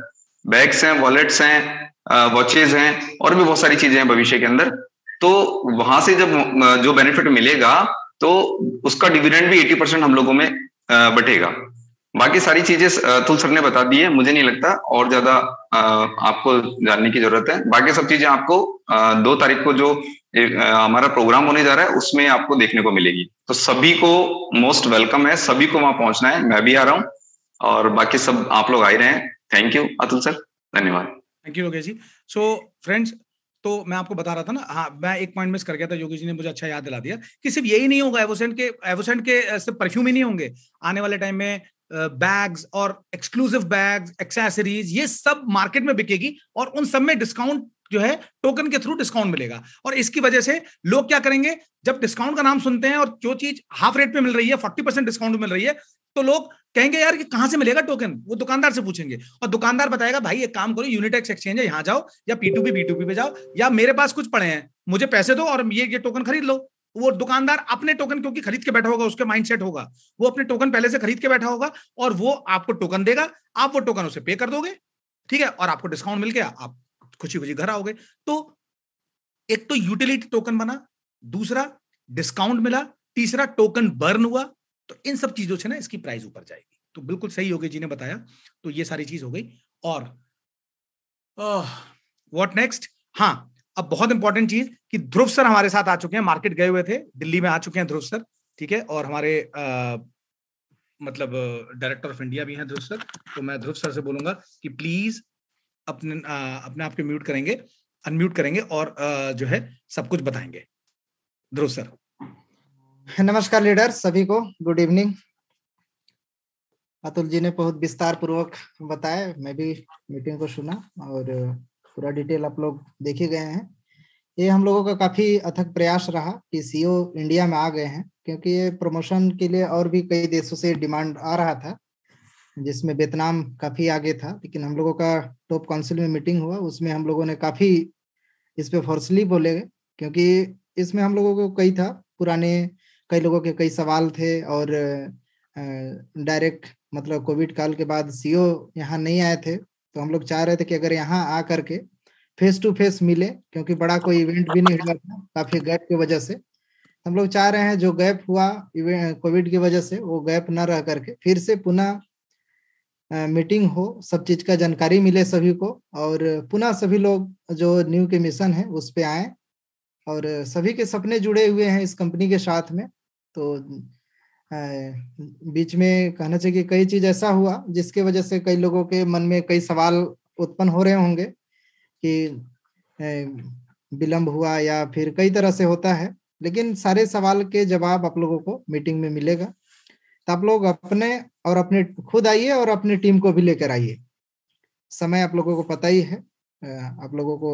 बैग्स हैं वॉलेट्स हैं वॉचेज हैं और भी बहुत सारी चीजें हैं भविष्य के अंदर तो वहां से जब जो बेनिफिट मिलेगा तो उसका डिविडेंड भी एटी परसेंट हम लोगों में बटेगा बाकी सारी चीजें तुल सर ने बता दी है मुझे नहीं लगता और ज्यादा आपको जानने की जरूरत है बाकी सब चीजें आपको दो तारीख को जो हमारा प्रोग्राम होने जा रहा है उसमें आपको देखने को मिलेगी तो सभी को मोस्ट वेलकम है सभी को वहां पहुंचना है मैं भी आ रहा हूँ और बाकी सब आप लोग आ रहे हैं थैंक यू अतुल सर धन्यवाद thank you Yogesh ji so friends तो मैं आपको बता रहा था ना हाँ मैं एक पॉइंट मिस कर गया था योगेश जी ने मुझे अच्छा याद दिला दिया कि सिर्फ यही नहीं होगा एवोसेंट के एवोसेंट के सिर्फ परफ्यूम ही नहीं होंगे आने वाले टाइम में बैग्स और एक्सक्लूसिव बैग्स एक्सेसरीज ये सब मार्केट में बिकेगी और उन सब में डिस्काउंट जो है टोकन के थ्रू डिस्काउंट मिलेगा और इसकी वजह से लोग क्या करेंगे जब डिस्काउंट का नाम सुनते हैं और जो चीज हाफ रेट पे मिल रही है फोर्टी परसेंट डिस्काउंट मिल रही है तो लोग कहेंगे यार कि कहां से मिलेगा टोकन वो दुकानदार से पूछेंगे और दुकानदार बताएगा भाई एक काम करो यूनिटेक्स एक्सचेंज है यहां जाओ या पीटूपी बीटूपी पे जाओ या मेरे पास कुछ पड़े हैं मुझे पैसे दो और ये ये टोकन खरीद लो वो दुकानदार अपने टोकन क्योंकि खरीद के बैठा होगा उसके माइंडसेट होगा वो अपने टोकन पहले से खरीद के बैठा होगा और वो आपको टोकन देगा आप वो टोकन उसे पे कर दोगे ठीक है और आपको डिस्काउंट मिल गया आप खुशी खुशी घर आओगे तो एक तो यूटिलिटी टोकन बना दूसरा डिस्काउंट मिला तीसरा टोकन बर्न हुआ तो इन सब चीजों से ना इसकी प्राइस ऊपर जाएगी तो बिल्कुल सही गई जी ने बताया तो ये सारी चीज हो गई और व्हाट नेक्स्ट हाँ अब बहुत इंपॉर्टेंट चीज कि ध्रुव सर हमारे साथ आ चुके हैं मार्केट गए हुए थे दिल्ली में आ चुके हैं ध्रुव सर ठीक है और हमारे आ, मतलब डायरेक्टर ऑफ इंडिया भी हैं ध्रुव सर तो मैं ध्रुव सर से बोलूंगा कि प्लीज अपने आ, अपने आप के म्यूट करेंगे अनम्यूट करेंगे और आ, जो है सब कुछ बताएंगे ध्रुव सर नमस्कार लीडर सभी को गुड इवनिंग अतुल जी ने बहुत विस्तार पूर्वक बताया मैं भी मीटिंग को सुना और पूरा डिटेल आप लोग देखे गए हैं ये हम लोगों का काफी अथक प्रयास रहा कि सीईओ इंडिया में आ गए हैं क्योंकि ये प्रमोशन के लिए और भी कई देशों से डिमांड आ रहा था जिसमें वियतनाम काफ़ी आगे था लेकिन हम लोगों का टॉप काउंसिल में मीटिंग हुआ उसमें हम लोगों ने काफ़ी इस पर फोर्सली बोले क्योंकि इसमें हम लोगों को कई था पुराने कई लोगों के कई सवाल थे और डायरेक्ट मतलब कोविड काल के बाद सीओ यहाँ नहीं आए थे तो हम लोग चाह रहे थे कि अगर यहाँ आ करके फेस टू फेस मिले क्योंकि बड़ा कोई इवेंट भी नहीं हुआ था काफी गैप की वजह से हम लोग चाह रहे हैं जो गैप हुआ कोविड की वजह से वो गैप ना रह करके फिर से पुनः मीटिंग हो सब चीज का जानकारी मिले सभी को और पुनः सभी लोग जो न्यू के मिशन है उस पर आए और सभी के सपने जुड़े हुए हैं इस कंपनी के साथ में तो बीच में कहना चाहिए कि कई चीज ऐसा हुआ जिसके वजह से कई लोगों के मन में कई सवाल उत्पन्न हो रहे होंगे कि विलंब हुआ या फिर कई तरह से होता है लेकिन सारे सवाल के जवाब आप लोगों को मीटिंग में मिलेगा तो आप लोग अपने और अपने खुद आइए और अपनी टीम को भी लेकर आइए समय आप लोगों को पता ही है आप लोगों को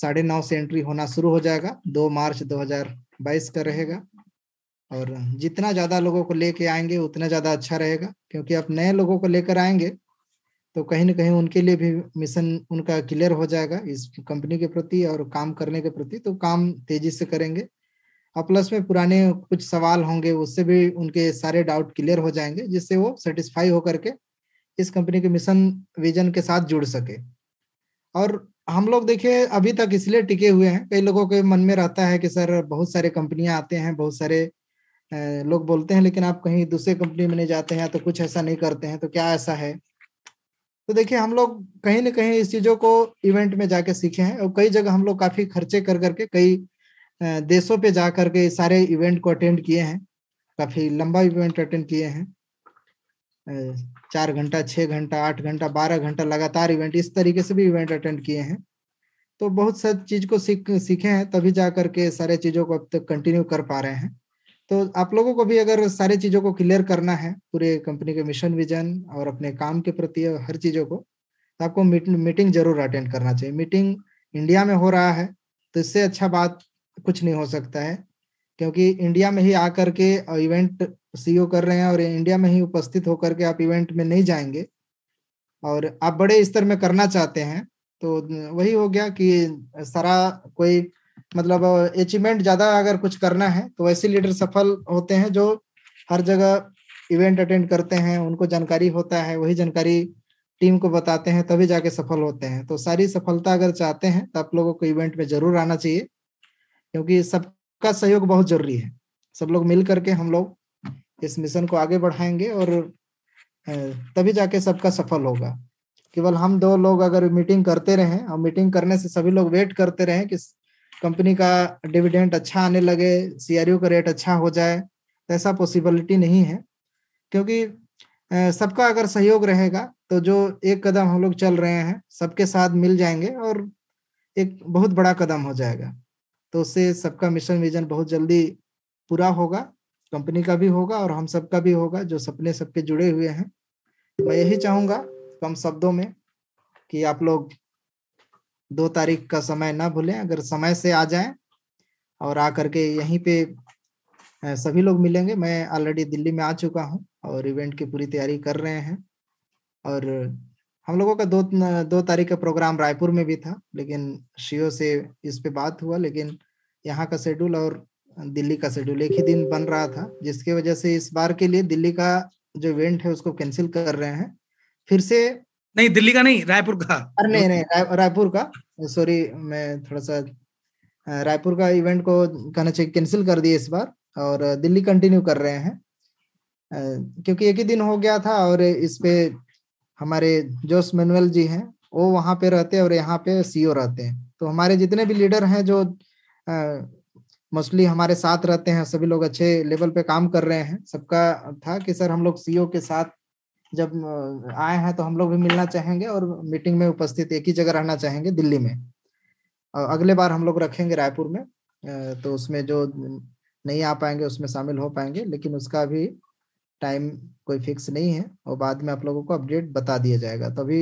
साढ़े नौ से एंट्री होना शुरू हो जाएगा दो मार्च 2022 का रहेगा और जितना ज़्यादा लोगों को लेके आएंगे उतना ज़्यादा अच्छा रहेगा क्योंकि आप नए लोगों को लेकर आएंगे तो कहीं ना कहीं उनके लिए भी मिशन उनका क्लियर हो जाएगा इस कंपनी के प्रति और काम करने के प्रति तो काम तेजी से करेंगे और प्लस में पुराने कुछ सवाल होंगे उससे भी उनके सारे डाउट क्लियर हो जाएंगे जिससे वो सेटिस्फाई होकर के इस कंपनी के मिशन विजन के साथ जुड़ सके और हम लोग देखिए अभी तक इसलिए टिके हुए हैं कई लोगों के मन में रहता है कि सर बहुत सारे कंपनियां आते हैं बहुत सारे लोग बोलते हैं लेकिन आप कहीं दूसरे कंपनी में नहीं जाते हैं तो कुछ ऐसा नहीं करते हैं तो क्या ऐसा है तो देखिए हम लोग कहीं ना कहीं इस चीज़ों को इवेंट में जाके सीखे हैं और कई जगह हम लोग काफ़ी खर्चे कर करके कई देशों पे जा करके सारे इवेंट को अटेंड किए हैं काफी लंबा इवेंट अटेंड किए हैं चार घंटा छः घंटा आठ घंटा बारह घंटा लगातार इवेंट इस तरीके से भी इवेंट अटेंड किए हैं तो बहुत सब चीज को सीख सीखे हैं तभी जा करके सारे चीजों को अब तक कंटिन्यू कर पा रहे हैं तो आप लोगों को भी अगर सारी चीजों को क्लियर करना है पूरे कंपनी के मिशन विजन और अपने काम के प्रति हर चीजों को तो आपको मीटिंग जरूर अटेंड करना चाहिए मीटिंग इंडिया में हो रहा है तो इससे अच्छा बात कुछ नहीं हो सकता है क्योंकि इंडिया में ही आकर के इवेंट सीईओ e कर रहे हैं और इंडिया में ही उपस्थित होकर के आप इवेंट में नहीं जाएंगे और आप बड़े स्तर में करना चाहते हैं तो वही हो गया कि सारा कोई मतलब अचीवमेंट ज्यादा अगर कुछ करना है तो वैसे लीडर सफल होते हैं जो हर जगह इवेंट अटेंड करते हैं उनको जानकारी होता है वही जानकारी टीम को बताते हैं तभी जाके सफल होते हैं तो सारी सफलता अगर चाहते हैं तो आप लोगों को इवेंट में जरूर आना चाहिए क्योंकि सबका सहयोग बहुत जरूरी है सब लोग मिल करके हम लोग इस मिशन को आगे बढ़ाएंगे और तभी जाके सबका सफल होगा केवल हम दो लोग अगर मीटिंग करते रहे और मीटिंग करने से सभी लोग वेट करते रहे कि कंपनी का डिविडेंड अच्छा आने लगे सी e का रेट अच्छा हो जाए तो ऐसा पॉसिबिलिटी नहीं है क्योंकि सबका अगर सहयोग रहेगा तो जो एक कदम हम लोग चल रहे हैं सबके साथ मिल जाएंगे और एक बहुत बड़ा कदम हो जाएगा तो उससे सबका मिशन विजन बहुत जल्दी पूरा होगा कंपनी का भी होगा और हम सबका भी होगा जो सपने सबके जुड़े हुए हैं मैं यही चाहूंगा कम शब्दों में कि आप लोग दो तारीख का समय ना भूलें अगर समय से आ जाएं और आ करके यहीं पे सभी लोग मिलेंगे मैं ऑलरेडी दिल्ली में आ चुका हूं और इवेंट की पूरी तैयारी कर रहे हैं और हम लोगों का दो दो तारीख का प्रोग्राम रायपुर में भी था लेकिन सीओ से इस पे बात हुआ लेकिन यहाँ का शेड्यूल और दिल्ली का शेड्यूल एक ही दिन बन रहा था जिसके वजह से इस बार के लिए दिल्ली का जो इवेंट है उसको कैंसिल कर रहे हैं फिर से नहीं दिल्ली का नहीं रायपुर का अरे नहीं नहीं रायपुर का सॉरी मैं थोड़ा सा रायपुर का इवेंट को कहना चाहिए कैंसिल कर दिए इस बार और दिल्ली कंटिन्यू कर रहे हैं क्योंकि एक ही दिन हो गया था और इस पे हमारे जोस मेनुअल जी हैं वो वहाँ पे रहते हैं और यहाँ पे सीओ e रहते हैं तो हमारे जितने भी लीडर हैं जो मोस्टली हमारे साथ रहते हैं सभी लोग अच्छे लेवल पे काम कर रहे हैं सबका था कि सर हम लोग सीओ e के साथ जब आए हैं तो हम लोग भी मिलना चाहेंगे और मीटिंग में उपस्थित एक ही जगह रहना चाहेंगे दिल्ली में अगले बार हम लोग रखेंगे रायपुर में तो उसमें जो नहीं आ पाएंगे उसमें शामिल हो पाएंगे लेकिन उसका भी टाइम कोई फिक्स नहीं है और बाद में आप लोगों को अपडेट बता दिया जाएगा तो अभी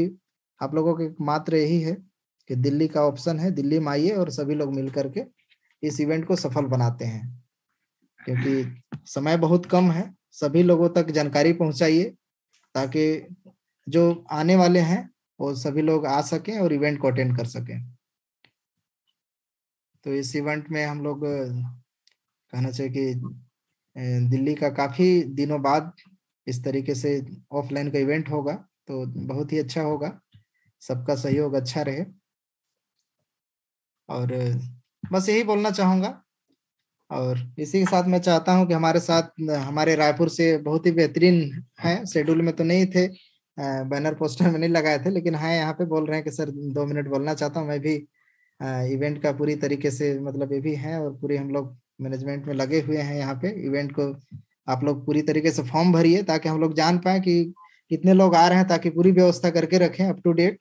आप लोगों के मात्र यही है कि दिल्ली का ऑप्शन है दिल्ली में आइए और सभी लोग मिल करके इस इवेंट को सफल बनाते हैं क्योंकि समय बहुत कम है सभी लोगों तक जानकारी पहुंचाइए ताकि जो आने वाले हैं वो सभी लोग आ सकें और इवेंट को अटेंड कर सकें तो इस इवेंट में हम लोग कहना चाहिए कि दिल्ली का काफी दिनों बाद इस तरीके से ऑफलाइन का इवेंट होगा तो बहुत ही अच्छा होगा सबका सहयोग अच्छा रहे और बस यही बोलना चाहूंगा और इसी के साथ मैं चाहता हूं कि हमारे साथ हमारे रायपुर से बहुत ही बेहतरीन है शेड्यूल में तो नहीं थे बैनर पोस्टर में नहीं लगाए थे लेकिन हाँ यहाँ पे बोल रहे हैं कि सर दो मिनट बोलना चाहता हूँ मैं भी इवेंट का पूरी तरीके से मतलब ये भी है और पूरी हम लोग मैनेजमेंट में लगे हुए हैं यहाँ पे इवेंट को आप लोग पूरी तरीके से फॉर्म भरिए ताकि हम लोग जान पाए कि कितने लोग आ रहे हैं ताकि पूरी व्यवस्था करके रखें अप टू डेट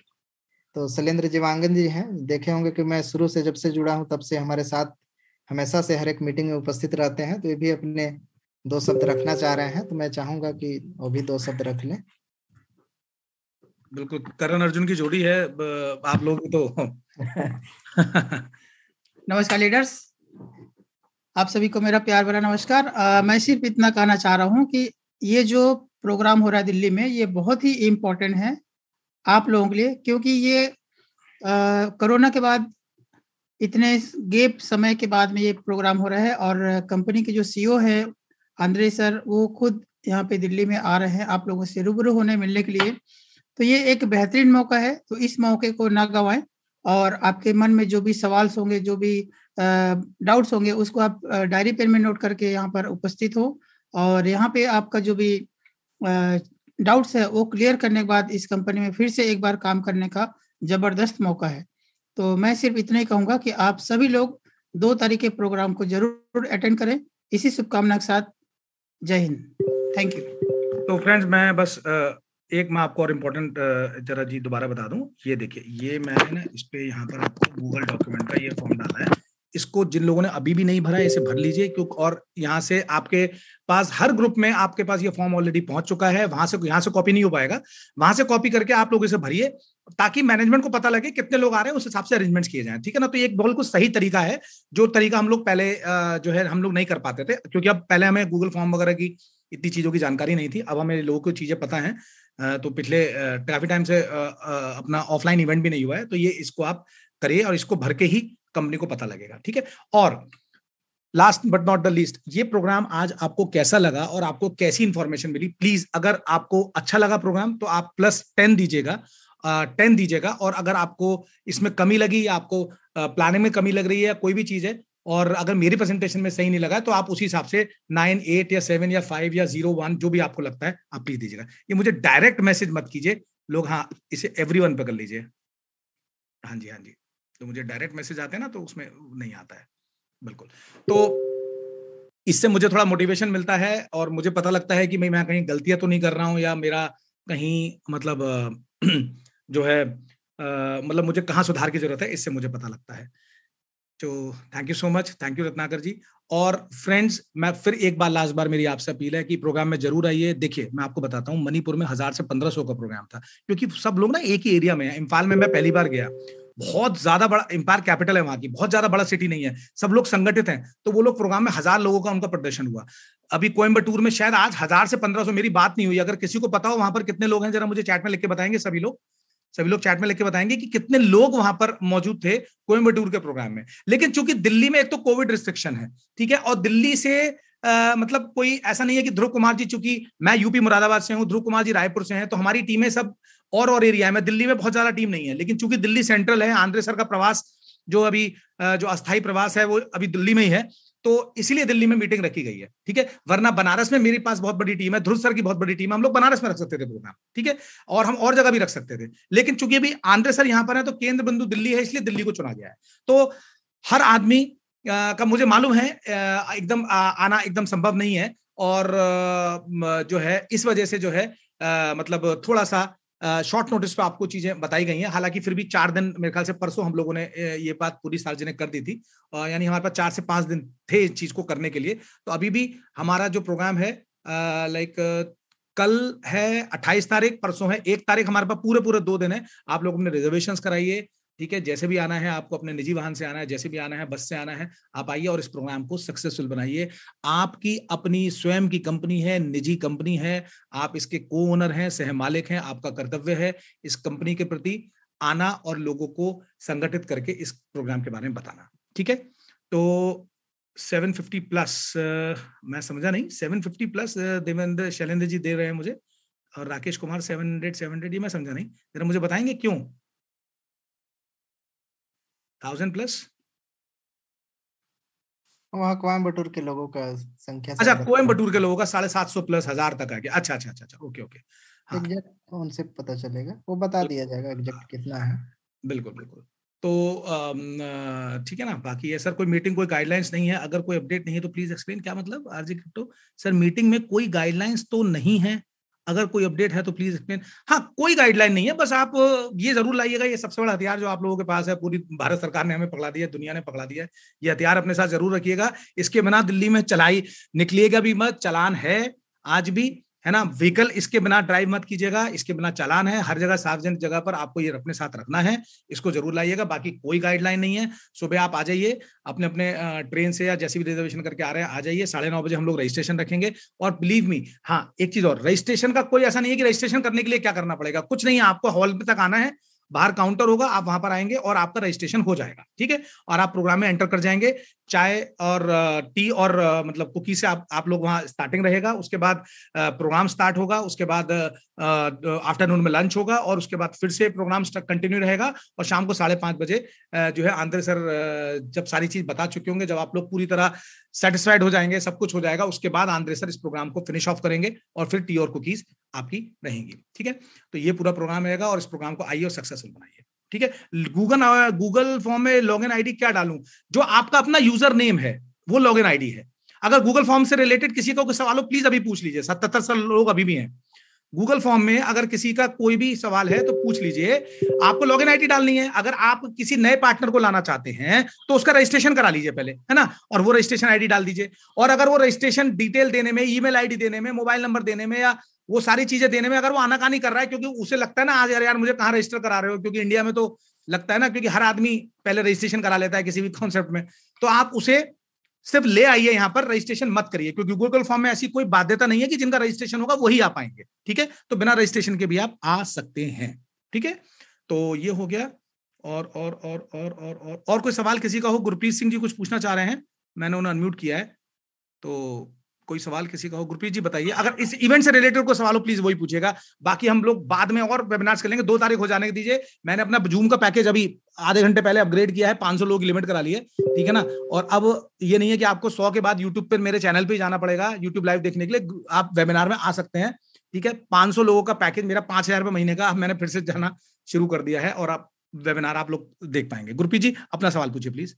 तो शैलेंद्र जीवांगन जी हैं देखे होंगे कि मैं शुरू से जब से जुड़ा हूँ तब से हमारे साथ हमेशा से हर एक मीटिंग में उपस्थित रहते हैं तो ये भी अपने दो शब्द रखना चाह रहे हैं तो मैं चाहूंगा कि वो भी दो शब्द रख लें बिल्कुल करण अर्जुन की जोड़ी है आप लोग तो नमस्कार लीडर्स आप सभी को मेरा प्यार भरा नमस्कार आ, मैं सिर्फ इतना कहना चाह रहा हूँ कि ये जो प्रोग्राम हो रहा है दिल्ली में ये बहुत ही इम्पोर्टेंट है आप लोगों के लिए क्योंकि ये कोरोना के बाद इतने गेप समय के बाद में ये प्रोग्राम हो रहा है और कंपनी के जो सीईओ e है आंद्रे सर वो खुद यहाँ पे दिल्ली में आ रहे हैं आप लोगों से रूबरू होने मिलने के लिए तो ये एक बेहतरीन मौका है तो इस मौके को ना गवाएं और आपके मन में जो भी सवाल होंगे जो भी डाउट्स होंगे उसको आप डायरी पेन में नोट करके यहाँ पर उपस्थित हो और यहाँ पे आपका जो भी डाउट्स है वो क्लियर करने के बाद इस कंपनी में फिर से एक बार काम करने का जबरदस्त मौका है तो मैं सिर्फ इतना ही कहूंगा कि आप सभी लोग दो तारीख के प्रोग्राम को जरूर अटेंड करें इसी शुभकामना के साथ जय हिंद थैंक यू तो फ्रेंड्स मैं बस एक मैं आपको और इम्पोर्टेंट जरा जी दोबारा बता दूं ये देखिए ये मैंने ना इस पे यहाँ पर आपको गूगल डॉक्यूमेंट का ये फॉर्म डाला है इसको जिन लोगों ने अभी भी नहीं भरा है इसे भर लीजिए क्योंकि और यहाँ से आपके पास हर ग्रुप में आपके पास ये फॉर्म ऑलरेडी पहुंच चुका है वहां से यहाँ से कॉपी नहीं हो पाएगा वहां से कॉपी करके आप लोग इसे भरिए ताकि मैनेजमेंट को पता लगे कितने लोग आ रहे हैं उस हिसाब से अरेंजमेंट किए जाए ठीक है ना तो एक बहुत कुछ सही तरीका है जो तरीका हम लोग पहले जो है हम लोग नहीं कर पाते थे क्योंकि अब पहले हमें गूगल फॉर्म वगैरह की इतनी चीजों की जानकारी नहीं थी अब हमें लोगों को चीजें पता है तो पिछले काफी टाइम से अपना ऑफलाइन इवेंट भी नहीं हुआ है तो ये इसको आप करिए और इसको भर के ही कंपनी को पता लगेगा ठीक है और last but not the least ये प्रोग्राम आज आपको कैसा लगा और आपको कैसी इंफॉर्मेशन मिली प्लीज अगर आपको अच्छा लगा प्रोग्राम तो आप प्लस टेन दीजिएगा टेन दीजिएगा और अगर आपको इसमें कमी लगी या आपको प्लानिंग में कमी लग रही है या कोई भी चीज है और अगर मेरी प्रेजेंटेशन में सही नहीं लगा तो आप उसी हिसाब से नाइन एट या सेवन या फाइव या जीरो वन जो भी आपको लगता है आप प्लीज दीजिएगा ये मुझे डायरेक्ट मैसेज मत कीजिए लोग हाँ इसे एवरी वन पे कर लीजिए हाँ जी हाँ जी तो मुझे डायरेक्ट मैसेज आते हैं ना तो उसमें नहीं आता है बिल्कुल तो इससे मुझे थोड़ा मोटिवेशन मिलता है और मुझे पता लगता है कि मैं मैं कहीं गलतियां तो नहीं कर रहा हूँ या मेरा कहीं मतलब जो है मतलब मुझे कहाँ सुधार की जरूरत है इससे मुझे पता लगता है तो thank you so much thank you Ratnakar ji और फ्रेंड्स मैं फिर एक बार लास्ट बार मेरी आपसे अपील है कि प्रोग्राम में जरूर आइए देखिए मैं आपको बताता हूँ मणिपुर में हजार से पंद्रह सौ का प्रोग्राम था क्योंकि सब लोग ना एक ही एरिया में है इम्फाल में मैं पहली बार गया बहुत ज्यादा बड़ा इम्पायर कैपिटल है वहां की बहुत ज्यादा बड़ा सिटी नहीं है सब लोग संगठित हैं तो वो लोग प्रोग्राम में हजार लोगों का उनका प्रदर्शन हुआ अभी कोयम्बटूर में शायद आज हजार से पंद्रह सौ मेरी बात नहीं हुई अगर किसी को पता हो वहां पर कितने लोग हैं जरा मुझे चैट में लिख के बताएंगे सभी लोग सभी लोग चैट में लिख के बताएंगे कि कितने लोग वहां पर मौजूद थे कोयम्बटूर के प्रोग्राम में लेकिन चूंकि दिल्ली में एक तो कोविड रिस्ट्रिक्शन है ठीक है और दिल्ली से आ, मतलब कोई ऐसा नहीं है कि ध्रुव कुमार जी चूंकि मैं यूपी मुरादाबाद से हूँ ध्रुव कुमार जी रायपुर से हैं तो हमारी टीमें सब और और एरिया में दिल्ली में बहुत ज्यादा टीम नहीं है लेकिन चूंकि दिल्ली सेंट्रल है आंध्रे सर का प्रवास जो अभी जो अस्थायी प्रवास है वो अभी दिल्ली में ही है तो इसीलिए दिल्ली में मीटिंग रखी गई है ठीक है वरना बनारस में मेरे पास बहुत बड़ी टीम है ध्रुव सर की बहुत बड़ी टीम है हम लोग बनारस में रख सकते थे प्रोग्राम ठीक है और हम और जगह भी रख सकते थे लेकिन चूंकि अभी आंध्र सर यहां पर है तो केंद्र बिंदु दिल्ली है इसलिए दिल्ली को चुना गया है तो हर आदमी का मुझे मालूम है एकदम आना एकदम संभव नहीं है और जो है इस वजह से जो है मतलब थोड़ा सा शॉर्ट नोटिस पे आपको चीजें बताई गई हैं हालांकि फिर भी चार दिन मेरे ख्याल से परसों हम लोगों ने ये बात पूरी सार्वजनिक कर दी थी यानी हमारे पास चार से पांच दिन थे इस चीज को करने के लिए तो अभी भी हमारा जो प्रोग्राम है लाइक कल है अट्ठाईस तारीख परसों है एक तारीख हमारे पास पूरे पूरे दो दिन है आप लोग अपने रिजर्वेशन कराइए ठीक है जैसे भी आना है आपको अपने निजी वाहन से आना है जैसे भी आना है बस से आना है आप आइए और इस प्रोग्राम को सक्सेसफुल बनाइए आपकी अपनी स्वयं की कंपनी है निजी कंपनी है आप इसके को ओनर हैं सह मालिक हैं आपका कर्तव्य है इस कंपनी के प्रति आना और लोगों को संगठित करके इस प्रोग्राम के बारे में बताना ठीक है तो 750 प्लस आ, मैं समझा नहीं 750 प्लस देवेंद्र शैलेंद्र जी दे रहे हैं मुझे और राकेश कुमार 700 700 ये मैं समझा नहीं जरा मुझे बताएंगे क्यों थाउजेंड प्लस वहाँ कोयम्बटूर के लोगों का संख्या अच्छा कोयम्बटूर के लोगों का साढ़े सात सौ प्लस हजार तक आ गया अच्छा अच्छा अच्छा अच्छा ओके ओके हाँ। उनसे पता चलेगा वो बता तो दिया जाएगा एग्जैक्ट हाँ। कितना है बिल्कुल बिल्कुल तो ठीक है ना बाकी है सर कोई मीटिंग कोई गाइडलाइंस नहीं है अगर कोई अपडेट नहीं है तो प्लीज एक्सप्लेन क्या मतलब आरजी क्रिप्टो सर मीटिंग में कोई गाइडलाइंस तो नहीं है अगर कोई अपडेट है तो प्लीज एक्सप्लेन हाँ कोई गाइडलाइन नहीं है बस आप ये जरूर लाइएगा ये सबसे बड़ा हथियार जो आप लोगों के पास है पूरी भारत सरकार ने हमें पकड़ा दिया दुनिया ने पकड़ा दिया है ये हथियार अपने साथ जरूर रखिएगा इसके बिना दिल्ली में चलाई निकलिएगा भी मत चलान है आज भी है ना व्हीकल इसके बिना ड्राइव मत कीजिएगा इसके बिना चालान है हर जगह सार्वजनिक जगह पर आपको ये अपने साथ रखना है इसको जरूर लाइएगा बाकी कोई गाइडलाइन नहीं है सुबह आप आ जाइए अपने अपने ट्रेन से या जैसे भी रिजर्वेशन करके आ रहे हैं आ जाइए साढ़े नौ बजे हम लोग रजिस्ट्रेशन रखेंगे और बिलीव मी हाँ एक चीज और रजिस्ट्रेशन का कोई ऐसा नहीं है कि रजिस्ट्रेशन करने के लिए क्या करना पड़ेगा कुछ नहीं है आपको हॉल तक आना है बाहर काउंटर होगा आप वहां पर आएंगे और आपका रजिस्ट्रेशन हो जाएगा ठीक है और आप प्रोग्राम में एंटर कर जाएंगे चाय और टी और मतलब कुकी से आप आप लोग वहाँ स्टार्टिंग रहेगा उसके बाद प्रोग्राम स्टार्ट होगा उसके बाद आफ्टरनून में लंच होगा और उसके बाद फिर से प्रोग्राम कंटिन्यू रहेगा और शाम को साढ़े पाँच बजे जो है आंध्र सर जब सारी चीज बता चुके होंगे जब आप लोग पूरी तरह सेटिस्फाइड हो जाएंगे सब कुछ हो जाएगा उसके बाद आंध्र सर इस प्रोग्राम को फिनिश ऑफ करेंगे और फिर टी और कुकीज आपकी रहेंगी ठीक है तो ये पूरा प्रोग्राम रहेगा और इस प्रोग्राम को आइए और सक्सेसफुल बनाइए ठीक है गूगल गूगल फॉर्म में लॉग इन आईडी क्या डालू जो आपका अपना यूजर नेम है वो लॉग इन आईडी है अगर गूगल फॉर्म से रिलेटेड किसी का कोई सवाल हो प्लीज अभी पूछ लीजिए सतहत्तर साल लोग अभी भी हैं गूगल फॉर्म में अगर किसी का कोई भी सवाल है तो पूछ लीजिए आपको लॉग इन आई डालनी है अगर आप किसी नए पार्टनर को लाना चाहते हैं तो उसका रजिस्ट्रेशन करा लीजिए पहले है ना और वो रजिस्ट्रेशन आईडी डाल दीजिए और अगर वो रजिस्ट्रेशन डिटेल देने में ईमेल आईडी देने में मोबाइल नंबर देने में या वो सारी चीजें देने में अगर वो आनाकानी कर रहा है क्योंकि उसे लगता है ना आज यार यार मुझे कहाँ रजिस्टर करा रहे हो क्योंकि इंडिया में तो लगता है ना क्योंकि हर आदमी पहले रजिस्ट्रेशन करा लेता है किसी भी कॉन्सेप्ट में तो आप उसे सिर्फ ले आइए यहाँ पर रजिस्ट्रेशन मत करिए क्योंकि गूगल फॉर्म में ऐसी कोई बाध्यता नहीं है कि जिनका रजिस्ट्रेशन होगा वही आ पाएंगे ठीक है तो बिना रजिस्ट्रेशन के भी आप आ सकते हैं ठीक है तो ये हो गया और और और और और और और कोई सवाल किसी का हो गुरप्रीत सिंह जी कुछ पूछना चाह रहे हैं मैंने उन्हें अनम्यूट किया है तो कोई सवाल किसी का हो गुरप्रीत जी बताइए अगर इस इवेंट से रिलेटेड कोई सवाल हो प्लीज वही पूछेगा बाकी हम लोग बाद में और वेबिनार्स करेंगे दो तारीख हो जाने दीजिए मैंने अपना जूम का पैकेज अभी आधे घंटे पहले अपग्रेड किया है पांच सौ लोग लिमिट करा लिए ठीक है ना और अब ये नहीं है कि आपको सौ के बाद यूट्यूब पर मेरे चैनल पर जाना पड़ेगा यूट्यूब लाइव देखने के लिए आप वेबिनार में आ सकते हैं ठीक है सौ लोगों का पैकेज मेरा पांच हजार रुपये महीने का मैंने फिर से जाना शुरू कर दिया है और आप वेबिनार आप लोग देख पाएंगे गुरप्रीत जी अपना सवाल पूछिए प्लीज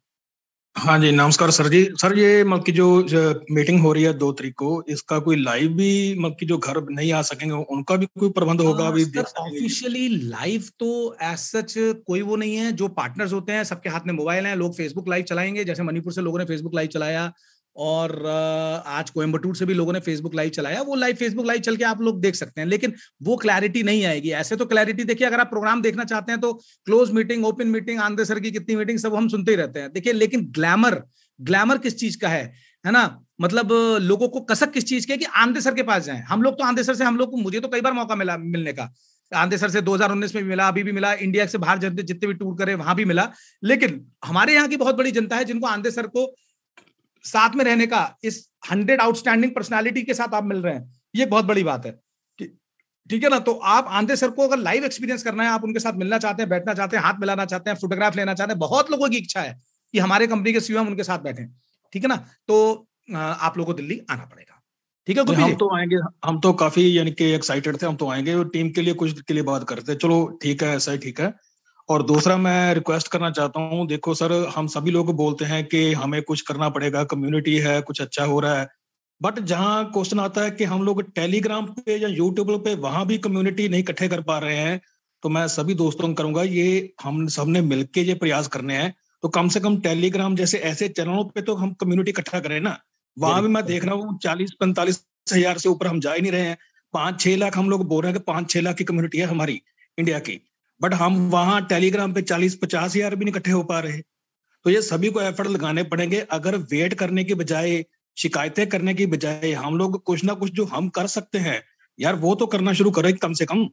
हाँ जी नमस्कार सर जी सर ये मतलब की जो, जो मीटिंग हो रही है दो तरीक को इसका कोई लाइव भी मतलब की जो घर नहीं आ सकेंगे उनका भी कोई प्रबंध होगा हाँ, अभी ऑफिशियली लाइव तो एज सच कोई वो नहीं है जो पार्टनर्स होते हैं सबके हाथ में मोबाइल है लोग फेसबुक लाइव चलाएंगे जैसे मणिपुर से लोगों ने फेसबुक लाइव चलाया और आज कोयम्बटूर से भी लोगों ने फेसबुक लाइव चलाया वो लाइव फेसबुक लाइव चल के आप लोग देख सकते हैं लेकिन वो क्लैरिटी नहीं आएगी ऐसे तो क्लैरिटी देखिए अगर आप प्रोग्राम देखना चाहते हैं तो close meeting open meeting Andre sir की कितनी मीटिंग सब हम सुनते ही रहते हैं देखिए लेकिन ग्लैमर ग्लैमर किस चीज का है है ना मतलब लोगों को कसक किस चीज की कि आंदे सर के पास जाए हम लोग तो आंधे सर से हम लोग को मुझे तो कई बार मौका मिला मिलने का आंधे सर से 2019 में भी मिला अभी भी मिला इंडिया से बाहर जितने जितने भी टूर करे वहां भी मिला लेकिन हमारे यहाँ की बहुत बड़ी जनता है जिनको आंधे सर को साथ में रहने का इस हंड्रेड आउटस्टैंडिंग पर्सनैलिटी के साथ आप मिल रहे हैं ये बहुत बड़ी बात है ठीक है ना तो आप आंधे सर को अगर लाइव एक्सपीरियंस करना है आप उनके साथ मिलना चाहते हैं बैठना चाहते हैं हाथ मिलाना चाहते हैं फोटोग्राफ लेना चाहते हैं बहुत लोगों की इच्छा है कि हमारे कंपनी के सीओ e हम उनके साथ बैठे ठीक है ना तो आप लोगों को दिल्ली आना पड़ेगा ठीक है हम तो आएंगे हम तो काफी यानी कि एक्साइटेड थे हम तो आएंगे और टीम के लिए कुछ के लिए बात करते चलो ठीक है ऐसा ही ठीक है और दूसरा मैं रिक्वेस्ट करना चाहता हूँ देखो सर हम सभी लोग बोलते हैं कि हमें कुछ करना पड़ेगा कम्युनिटी है कुछ अच्छा हो रहा है बट जहाँ क्वेश्चन आता है कि हम लोग टेलीग्राम पे या यूट्यूब पे वहां भी कम्युनिटी नहीं इकट्ठे कर पा रहे हैं तो मैं सभी दोस्तों को करूंगा ये हम सबने मिलके ये प्रयास करने हैं तो कम से कम टेलीग्राम जैसे ऐसे चैनलों पे तो हम कम्युनिटी इकट्ठा करें ना वहां भी मैं देख रहा हूँ चालीस पैंतालीस हजार से ऊपर हम जा ही नहीं रहे हैं पांच छह लाख हम लोग बोल रहे हैं कि पांच छह लाख की कम्युनिटी है हमारी इंडिया की बट हम वहां टेलीग्राम पे चालीस पचास हजार भी इकट्ठे हो पा रहे तो ये सभी को एफर्ट लगाने पड़ेंगे अगर वेट करने की बजाय शिकायतें करने की बजाय हम लोग कुछ ना कुछ जो हम कर सकते हैं यार वो तो करना शुरू करें कम से कम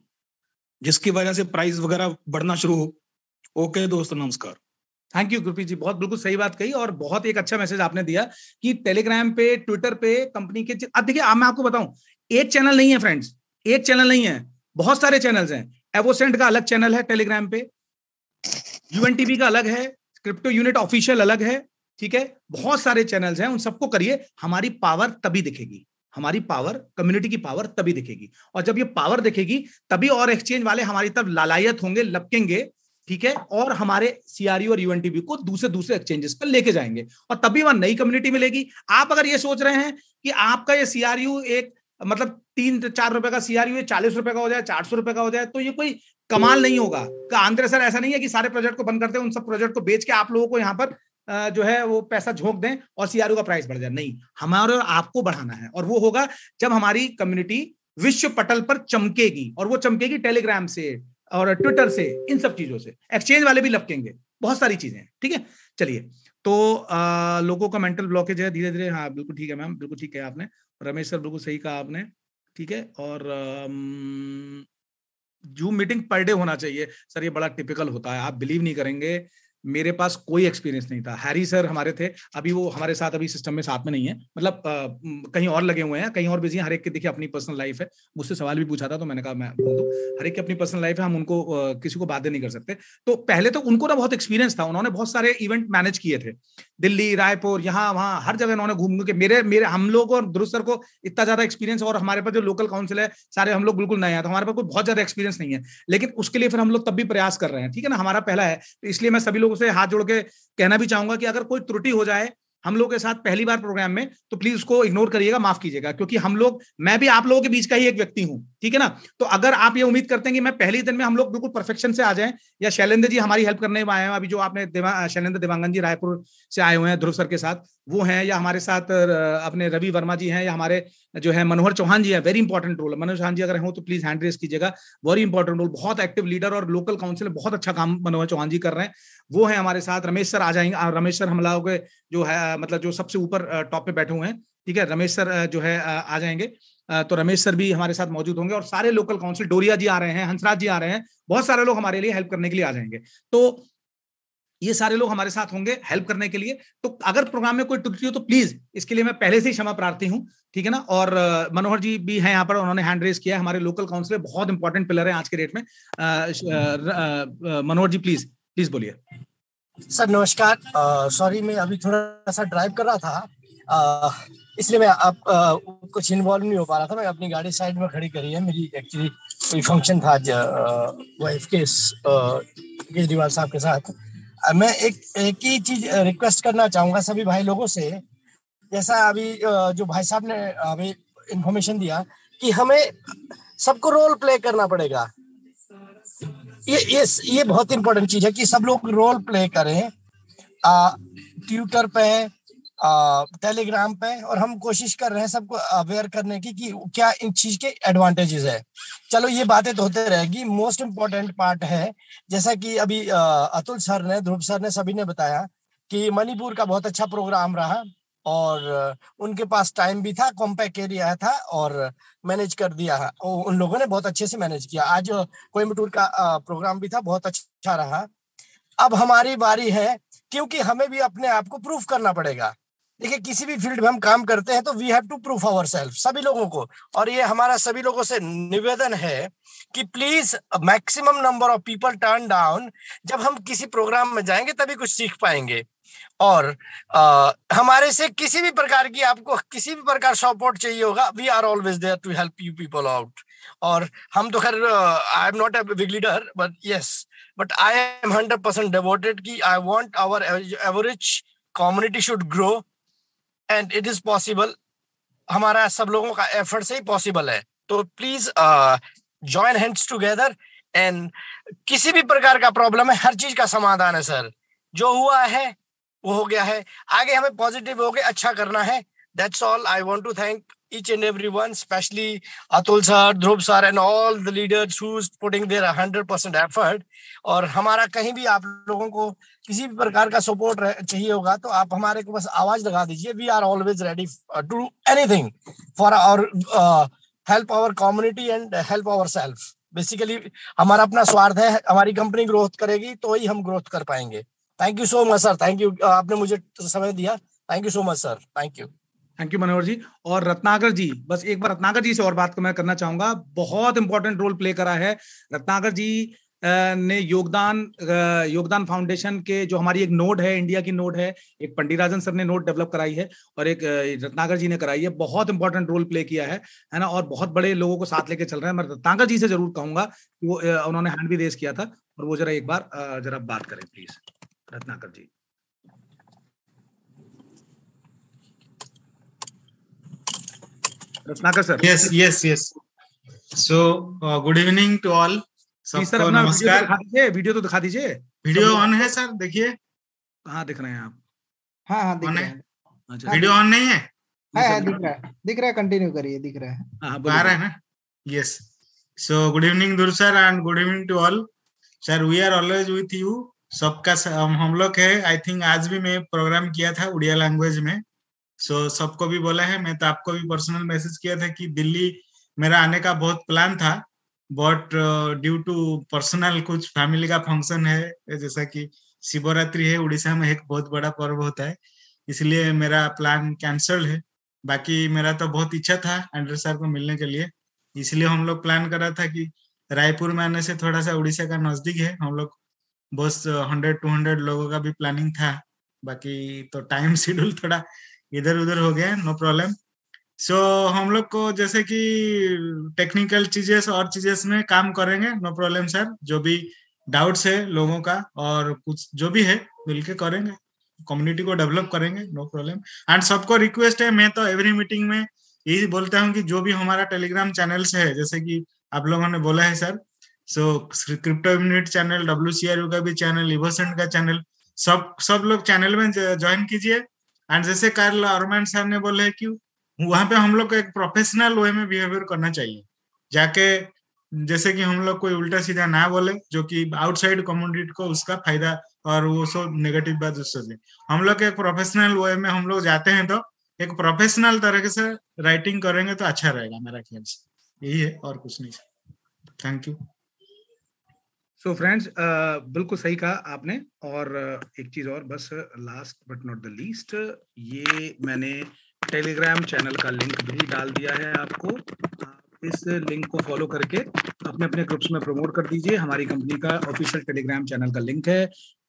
जिसकी वजह से प्राइस वगैरह बढ़ना शुरू हो ओके दोस्त नमस्कार थैंक यू गुरप्रीत जी बहुत बिल्कुल सही बात कही और बहुत एक अच्छा मैसेज आपने दिया कि टेलीग्राम पे ट्विटर पे कंपनी के अब देखिए मैं आपको बताऊं एक चैनल नहीं है फ्रेंड्स एक चैनल नहीं है बहुत सारे चैनल्स हैं एवोसेंट का अलग चैनल है टेलीग्राम पे यूएनटीबी का अलग है क्रिप्टो यूनिट ऑफिशियल अलग है ठीक है बहुत सारे चैनल्स हैं उन सबको करिए हमारी पावर तभी दिखेगी हमारी पावर कम्युनिटी की पावर तभी दिखेगी और जब ये पावर दिखेगी तभी और एक्सचेंज वाले हमारी तरफ लालायत होंगे लपकेंगे ठीक है और हमारे सीआरयू e और यूएनटीबी को दूसरे दूसरे एक्सचेंजेस पर लेके जाएंगे और तभी वहां नई कम्युनिटी मिलेगी आप अगर ये सोच रहे हैं कि आपका ये सीआरयू e एक मतलब तीन तो चार रुपए का सीआरयू e चालीस रुपए का हो जाए चार सौ रुपए का हो जाए तो ये कोई कमाल नहीं होगा आंध्र सर ऐसा नहीं है कि सारे प्रोजेक्ट को बंद करते हैं उन सब प्रोजेक्ट को बेच के आप लोगों को यहाँ पर जो है वो पैसा झोंक दें और सीआर e का प्राइस बढ़ जाए नहीं हमारे और आपको बढ़ाना है और वो होगा जब हमारी कम्युनिटी विश्व पटल पर चमकेगी और वो चमकेगी टेलीग्राम से और ट्विटर से इन सब चीजों से एक्सचेंज वाले भी लपकेंगे बहुत सारी चीजें ठीक है चलिए तो आ, लोगों का मेंटल ब्लॉकेज है धीरे धीरे हाँ बिल्कुल ठीक है मैम बिल्कुल ठीक है आपने रमेश सर बिल्कुल सही कहा आपने ठीक है और जूम मीटिंग पर डे होना चाहिए सर ये बड़ा टिपिकल होता है आप बिलीव नहीं करेंगे मेरे पास कोई एक्सपीरियंस नहीं था हैरी सर हमारे थे अभी वो हमारे साथ अभी सिस्टम में साथ में नहीं है मतलब कहीं और लगे हुए हैं कहीं और बिजी हर एक की देखिए अपनी पर्सनल लाइफ है मुझसे सवाल भी पूछा था तो मैंने कहा मैं बोल दू हर एक की अपनी पर्सनल लाइफ है हम उनको आ, किसी को बाध्य नहीं कर सकते तो पहले तो उनको ना बहुत एक्सपीरियंस था उन्होंने बहुत सारे इवेंट मैनेज किए थे दिल्ली रायपुर यहाँ वहाँ हर जगह उन्होंने घूम के मेरे मेरे हम लोग और दुरुस्त सर को इतना ज्यादा एक्सपीरियंस और हमारे पास जो लोकल काउंसिल है सारे हम लोग बिल्कुल नए आए तो हमारे पास कोई बहुत ज्यादा एक्सपीरियंस नहीं है लेकिन उसके लिए फिर हम लोग तब भी प्रयास कर रहे हैं ठीक है ना हमारा पहला है तो इसलिए मैं सभी लोग लोगों से हाथ जोड़ के कहना भी चाहूंगा कि अगर कोई त्रुटि हो जाए हम लोग के साथ पहली बार प्रोग्राम में तो प्लीज उसको इग्नोर करिएगा माफ कीजिएगा क्योंकि हम लोग मैं भी आप लोगों के बीच का ही एक व्यक्ति हूं ठीक है ना तो अगर आप ये उम्मीद करते हैं कि मैं पहले दिन में हम लोग बिल्कुल परफेक्शन से आ जाएं या शैलेंद्र जी हमारी हेल्प करने आए हैं अभी जो आपने शैलेंद्र देवांगन जी रायपुर से आए हुए हैं ध्रुव सर के साथ वो हैं या हमारे साथ अपने रवि वर्मा जी हैं या हमारे जो है मनोहर चौहान जी है very important role Manohar Chauhan ji अगर हो तो प्लीज हैंड रेस कीजिएगा वेरी इंपॉर्टेंट रोल बहुत एक्टिव लीडर और लोकल काउंसिल बहुत अच्छा काम मनोहर चौहान जी कर रहे हैं वो है हमारे साथ रमेश सर आ जाएंगे रमेश सर हमला के जो है मतलब जो सबसे ऊपर टॉप पे बैठे हुए हैं ठीक है रमेश सर जो है आ जाएंगे तो रमेश सर भी हमारे साथ मौजूद होंगे और सारे लोकल काउंसिल डोरिया जी आ रहे हैं हंसराज जी आ रहे हैं बहुत सारे लोग हमारे लिए हेल्प करने के लिए आ जाएंगे तो ये सारे लोग हमारे साथ होंगे हेल्प करने के लिए तो अगर प्रोग्राम में कोई त्रुटि हो तो प्लीज इसके लिए मैं पहले से ही क्षमा प्रार्थी हूँ ठीक है ना और मनोहर जी भी हैं यहाँ पर उन्होंने हैंड रेस किया हमारे लोकल काउंसिलर बहुत इंपॉर्टेंट पिलर है आज के डेट में मनोहर जी प्लीज प्लीज बोलिए सर नमस्कार सॉरी मैं अभी थोड़ा सा ड्राइव कर रहा था इसलिए मैं आप कुछ इन्वॉल्व नहीं हो पा रहा था मैं अपनी गाड़ी साइड में खड़ी करी है मेरी एक्चुअली कोई फंक्शन था आज वाइफ के केजरीवाल साहब के साथ मैं एक एक ही चीज रिक्वेस्ट करना चाहूंगा सभी भाई लोगों से जैसा अभी जो भाई साहब ने अभी इंफॉर्मेशन दिया कि हमें सबको रोल प्ले करना पड़ेगा ये ये ये बहुत इंपॉर्टेंट चीज है कि सब लोग रोल प्ले करें ट्यूटर पे टेलीग्राम पे और हम कोशिश कर रहे हैं सबको अवेयर करने की कि क्या इन चीज के एडवांटेजेस है चलो ये बातें तो होते रहेगी मोस्ट इम्पोर्टेंट पार्ट है जैसा कि अभी अतुल सर ने ध्रुव सर ने सभी ने बताया कि मणिपुर का बहुत अच्छा प्रोग्राम रहा और उनके पास टाइम भी था कॉम्पैक्ट एरिया था और मैनेज कर दिया उन लोगों ने बहुत अच्छे से मैनेज किया आज कोयम्बटूर का प्रोग्राम भी था बहुत अच्छा रहा अब हमारी बारी है क्योंकि हमें भी अपने आप को प्रूफ करना पड़ेगा देखिए किसी भी फील्ड में हम काम करते हैं तो we have to proof our self सभी लोगों को और ये हमारा सभी लोगों से निवेदन है कि please maximum number of people turn down जब हम किसी प्रोग्राम में जाएंगे तभी कुछ सीख पाएंगे और आ, हमारे से किसी भी प्रकार की आपको किसी भी प्रकार सपोर्ट चाहिए होगा we are always there to help you people out और हम तो खैर I am not a big leader but yes but I am hundred percent devoted की I want our average community should grow and it is possible हमारा सब लोगों का एफर्ट से ही पॉसिबल है तो please join hands together and किसी भी प्रकार का प्रॉब्लम है हर चीज का समाधान है सर जो हुआ है वो हो गया है आगे हमें पॉजिटिव होके अच्छा करना है that's all I want to thank each and one, especially Atul sir, Dhruv sir, and all the leaders who's putting their 100% effort. और हमारा कहीं भी आप लोगों को किसी भी प्रकार का सपोर्ट चाहिए होगा तो आप हमारे को बस आवाज लगा दीजिए we are always ready to do anything for our help our community and help our self basically हमारा अपना स्वार्थ है हमारी कंपनी ग्रोथ करेगी तो ही हम ग्रोथ कर पाएंगे thank you so much sir thank you आपने मुझे समय दिया thank you so much sir thank you thank you Manohar ji और रत्नाकर जी बस एक बार रत्नाकर जी से और बात मैं करना चाहूंगा बहुत इंपॉर्टेंट रोल प्ले करा है रत्नाकर जी ने योगदान योगदान फाउंडेशन के जो हमारी एक नोड है इंडिया की नोड है एक पंडित राजन सर ने नोड डेवलप कराई है और एक रत्नाकर जी ने कराई है बहुत इंपॉर्टेंट रोल प्ले किया है है ना और बहुत बड़े लोगों को साथ लेके चल रहे हैं मैं रत्नाकर जी से जरूर कहूंगा कि वो उन्होंने हैंड भी रेस किया था और वो जरा एक बार जरा बात करें please Ratnakar ji Ratnakar sir yes yes yes so good evening to all sir नमस्कार वीडियो तो दिखा दीजिए वीडियो ऑन है सर देखिए हाँ दिख रहे हैं आप हाँ हाँ दिख रहे हैं अच्छा वीडियो ऑन नहीं है हाँ, हाँ, दिख रहा है दिख रहा है कंटिन्यू करिए दिख रहा है हाँ, आ रहा है ना yes so good evening sir and good evening to all sir we are always with you सबका हम लोग है आई थिंक आज भी मैं प्रोग्राम किया था उड़िया लैंग्वेज में सो so, सबको भी बोला है मैं तो आपको भी पर्सनल मैसेज किया था कि दिल्ली मेरा आने का बहुत प्लान था बट ड्यू टू पर्सनल कुछ फैमिली का फंक्शन है जैसा कि शिवरात्रि है उड़ीसा में एक बहुत बड़ा पर्व होता है इसलिए मेरा प्लान कैंसल है बाकी मेरा तो बहुत इच्छा था एंड्रे सर को मिलने के लिए इसलिए हम लोग प्लान करा था कि रायपुर में आने से थोड़ा सा उड़ीसा का नजदीक है हम लोग बस हंड्रेड टू हंड्रेड लोगों का भी प्लानिंग था बाकी तो टाइम शेड्यूल थोड़ा इधर उधर हो गया नो प्रॉब्लम सो हम लोग को जैसे कि टेक्निकल चीजेस और चीजेस में काम करेंगे नो प्रॉब्लम सर जो भी डाउट्स है लोगों का और कुछ जो भी है मिलके करेंगे कम्युनिटी को डेवलप करेंगे नो प्रॉब्लम एंड सबको रिक्वेस्ट है मैं तो एवरी मीटिंग में यही बोलता हूँ कि जो भी हमारा टेलीग्राम चैनल से है जैसे कि आप लोगों ने बोला है sir so crypto unit channel W का भी चैनल इवोसेंट का चैनल सब सब लोग चैनल में ज्वाइन कीजिए एंड जैसे कार्ल अरमान साहब ने बोले है कि वहां पे हम लोग को एक प्रोफेशनल वे में बिहेवियर करना चाहिए जाके जैसे कि हम लोग कोई उल्टा सीधा ना बोले जो कि आउटसाइड कम्युनिटी को उसका फायदा और वो सब नेगेटिव बात उससे हम लोग एक प्रोफेशनल वे में हम लोग जाते हैं तो एक प्रोफेशनल तरीके से राइटिंग करेंगे तो अच्छा रहेगा मेरा ख्याल से यही है और कुछ नहीं thank you so friends uh, बिल्कुल सही कहा आपने और uh, एक चीज और बस last but not the least ये मैंने टेलीग्राम चैनल का लिंक भी डाल दिया है आपको इस लिंक को फॉलो करके अपने अपने ग्रुप्स में प्रमोट कर दीजिए हमारी कंपनी का ऑफिशियल टेलीग्राम चैनल का लिंक है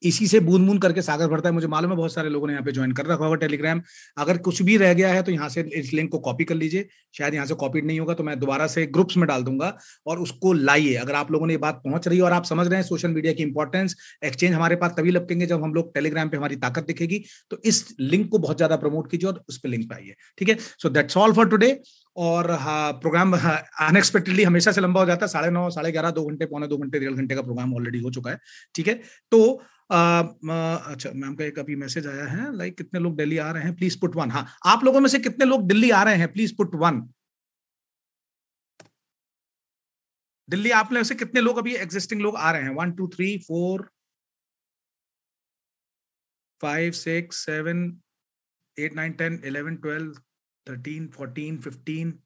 इसी से बूंद बूंद करके सागर भरता है मुझे मालूम है बहुत सारे लोगों ने यहाँ पे ज्वाइन कर रखा होगा टेलीग्राम अगर कुछ भी रह गया है तो यहाँ से इस लिंक को कॉपी कर लीजिए शायद यहाँ से कॉपी नहीं होगा तो मैं दोबारा से ग्रुप्स में डाल दूंगा और उसको लाइए अगर आप लोगों ने ये बात पहुंच रही है और आप समझ रहे हैं सोशल मीडिया की इंपॉर्टेंस एक्सचेंज हमारे पास तभी लपकेंगे जब हम लोग टेलीग्राम पे हमारी ताकत दिखेगी तो इस लिंक को बहुत ज्यादा प्रमोट कीजिए और उस पर लिंक पाइए ठीक है so that's all for today और प्रोग्राम हाँ, अनएक्सपेक्टेडली हाँ, हमेशा से लंबा हो जाता है साढ़े नौ साढ़े ग्यारह दो घंटे पौने दो घंटे डेढ़ घंटे का प्रोग्राम ऑलरेडी हो चुका है ठीक है तो अच्छा मैम का एक अभी मैसेज आया है लाइक कितने लोग दिल्ली आ रहे हैं प्लीज पुट वन हाँ आप लोगों में से कितने लोग दिल्ली आ रहे हैं प्लीज पुट वन दिल्ली आप लोगों से कितने लोग अभी एग्जिस्टिंग लोग आ रहे हैं one two three four five six seven eight nine ten eleven twelve thirteen fourteen fifteen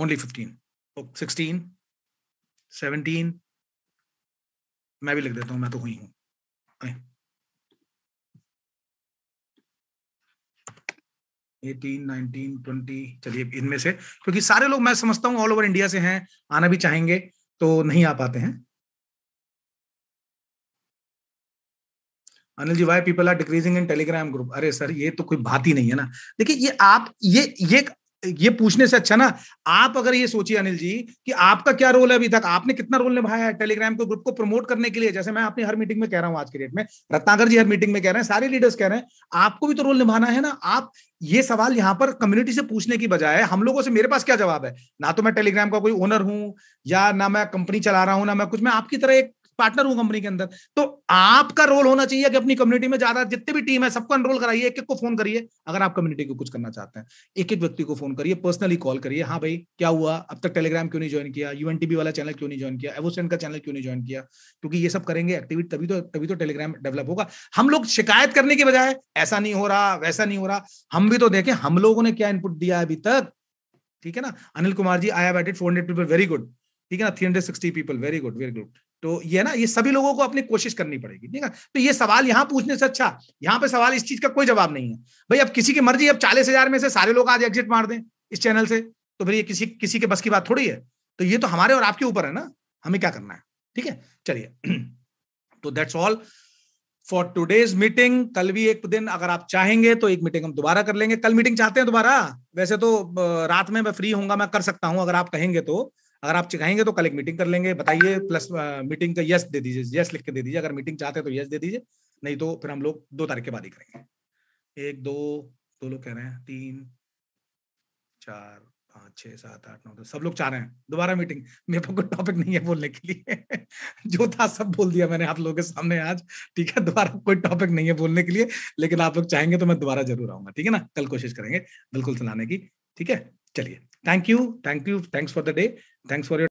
only fifteen sixteen seventeen मैं भी लिख देता हूं मैं तो वही हूं एटीन नाइनटीन ट्वेंटी चलिए इनमें से क्योंकि सारे लोग मैं समझता हूँ ऑल ओवर इंडिया से हैं आना भी चाहेंगे तो नहीं आ पाते हैं Anil ji why people are decreasing in Telegram group अरे सर ये तो कोई बात ही नहीं है ना देखिए ये आप ये ये ये पूछने से अच्छा ना आप अगर ये सोचिए अनिल जी कि आपका क्या रोल है अभी तक आपने कितना रोल निभाया है टेलीग्राम के ग्रुप को प्रमोट करने के लिए जैसे मैं आपने हर मीटिंग में कह रहा हूं आज के डेट में रत्नाकर जी हर मीटिंग में कह रहे हैं सारे लीडर्स कह रहे हैं आपको भी तो रोल निभाना है ना आप ये सवाल यहाँ पर कम्युनिटी से पूछने की बजाय हम लोगों से मेरे पास क्या जवाब है ना तो मैं टेलीग्राम का कोई ओनर हूं या ना मैं कंपनी चला रहा हूं ना मैं कुछ मैं आपकी तरह एक पार्टनर हूं कंपनी के अंदर तो आपका रोल होना चाहिए कि अपनी कम्युनिटी में ज्यादा जितने भी टीम है सबको एनरोल कराइए एक एक को फोन करिए अगर आप कम्युनिटी को कुछ करना चाहते हैं एक एक व्यक्ति को फोन करिए पर्सनली कॉल करिए हाँ भाई क्या हुआ अब तक टेलीग्राम क्यों नहीं ज्वाइन किया यूएनटीबी वाला चैनल क्यों नहीं ज्वाइन किया एवोसेंट का चैनल क्यों नहीं ज्वाइन किया क्योंकि ये सब करेंगे एक्टिविटी तभी तो तभी तो टेलीग्राम डेवलप होगा हम लोग शिकायत करने के बजाय ऐसा नहीं हो रहा वैसा नहीं हो रहा हम भी तो देखें हम लोगों ने क्या इनपुट दिया अभी तक ठीक है ना Anil Kumar ji I have added four people very good ठीक है ना three hundred people very good very good तो ये ना ये सभी लोगों को अपनी कोशिश करनी पड़ेगी ठीक है तो ये सवाल यहाँ पूछने से अच्छा यहाँ पे सवाल इस चीज का कोई जवाब नहीं है भाई अब किसी की मर्जी अब चालीस हजार में से सारे लोग आज एग्जिट मार दें इस चैनल से तो फिर ये किसी किसी के बस की बात थोड़ी है तो ये तो हमारे और आपके ऊपर है ना हमें क्या करना है ठीक है चलिए तो that's all for today's meeting कल भी एक दिन अगर आप चाहेंगे तो एक मीटिंग हम दोबारा कर लेंगे कल मीटिंग चाहते हैं दोबारा वैसे तो रात में मैं फ्री होऊंगा मैं कर सकता हूं अगर आप कहेंगे तो अगर आप चिखाएंगे तो कल एक मीटिंग कर लेंगे बताइए प्लस मीटिंग का यस दे दीजिए यस लिख के दे दीजिए अगर मीटिंग चाहते हैं तो यस दे दीजिए नहीं तो फिर हम लोग दो तारीख के बाद ही करेंगे एक दो दो लोग कह रहे हैं तीन चार पाँच छः सात आठ नौ दस सब लोग चाह रहे हैं दोबारा मीटिंग मेरे पास कोई टॉपिक नहीं है बोलने के लिए जो था सब बोल दिया मैंने आप लोगों के सामने आज ठीक है दोबारा कोई टॉपिक नहीं है बोलने के लिए लेकिन आप लोग चाहेंगे तो मैं दोबारा जरूर आऊंगा ठीक है ना कल कोशिश करेंगे बिल्कुल सुनाने की ठीक है चलिए Thank you. Thank you. Thanks for the day. Thanks for your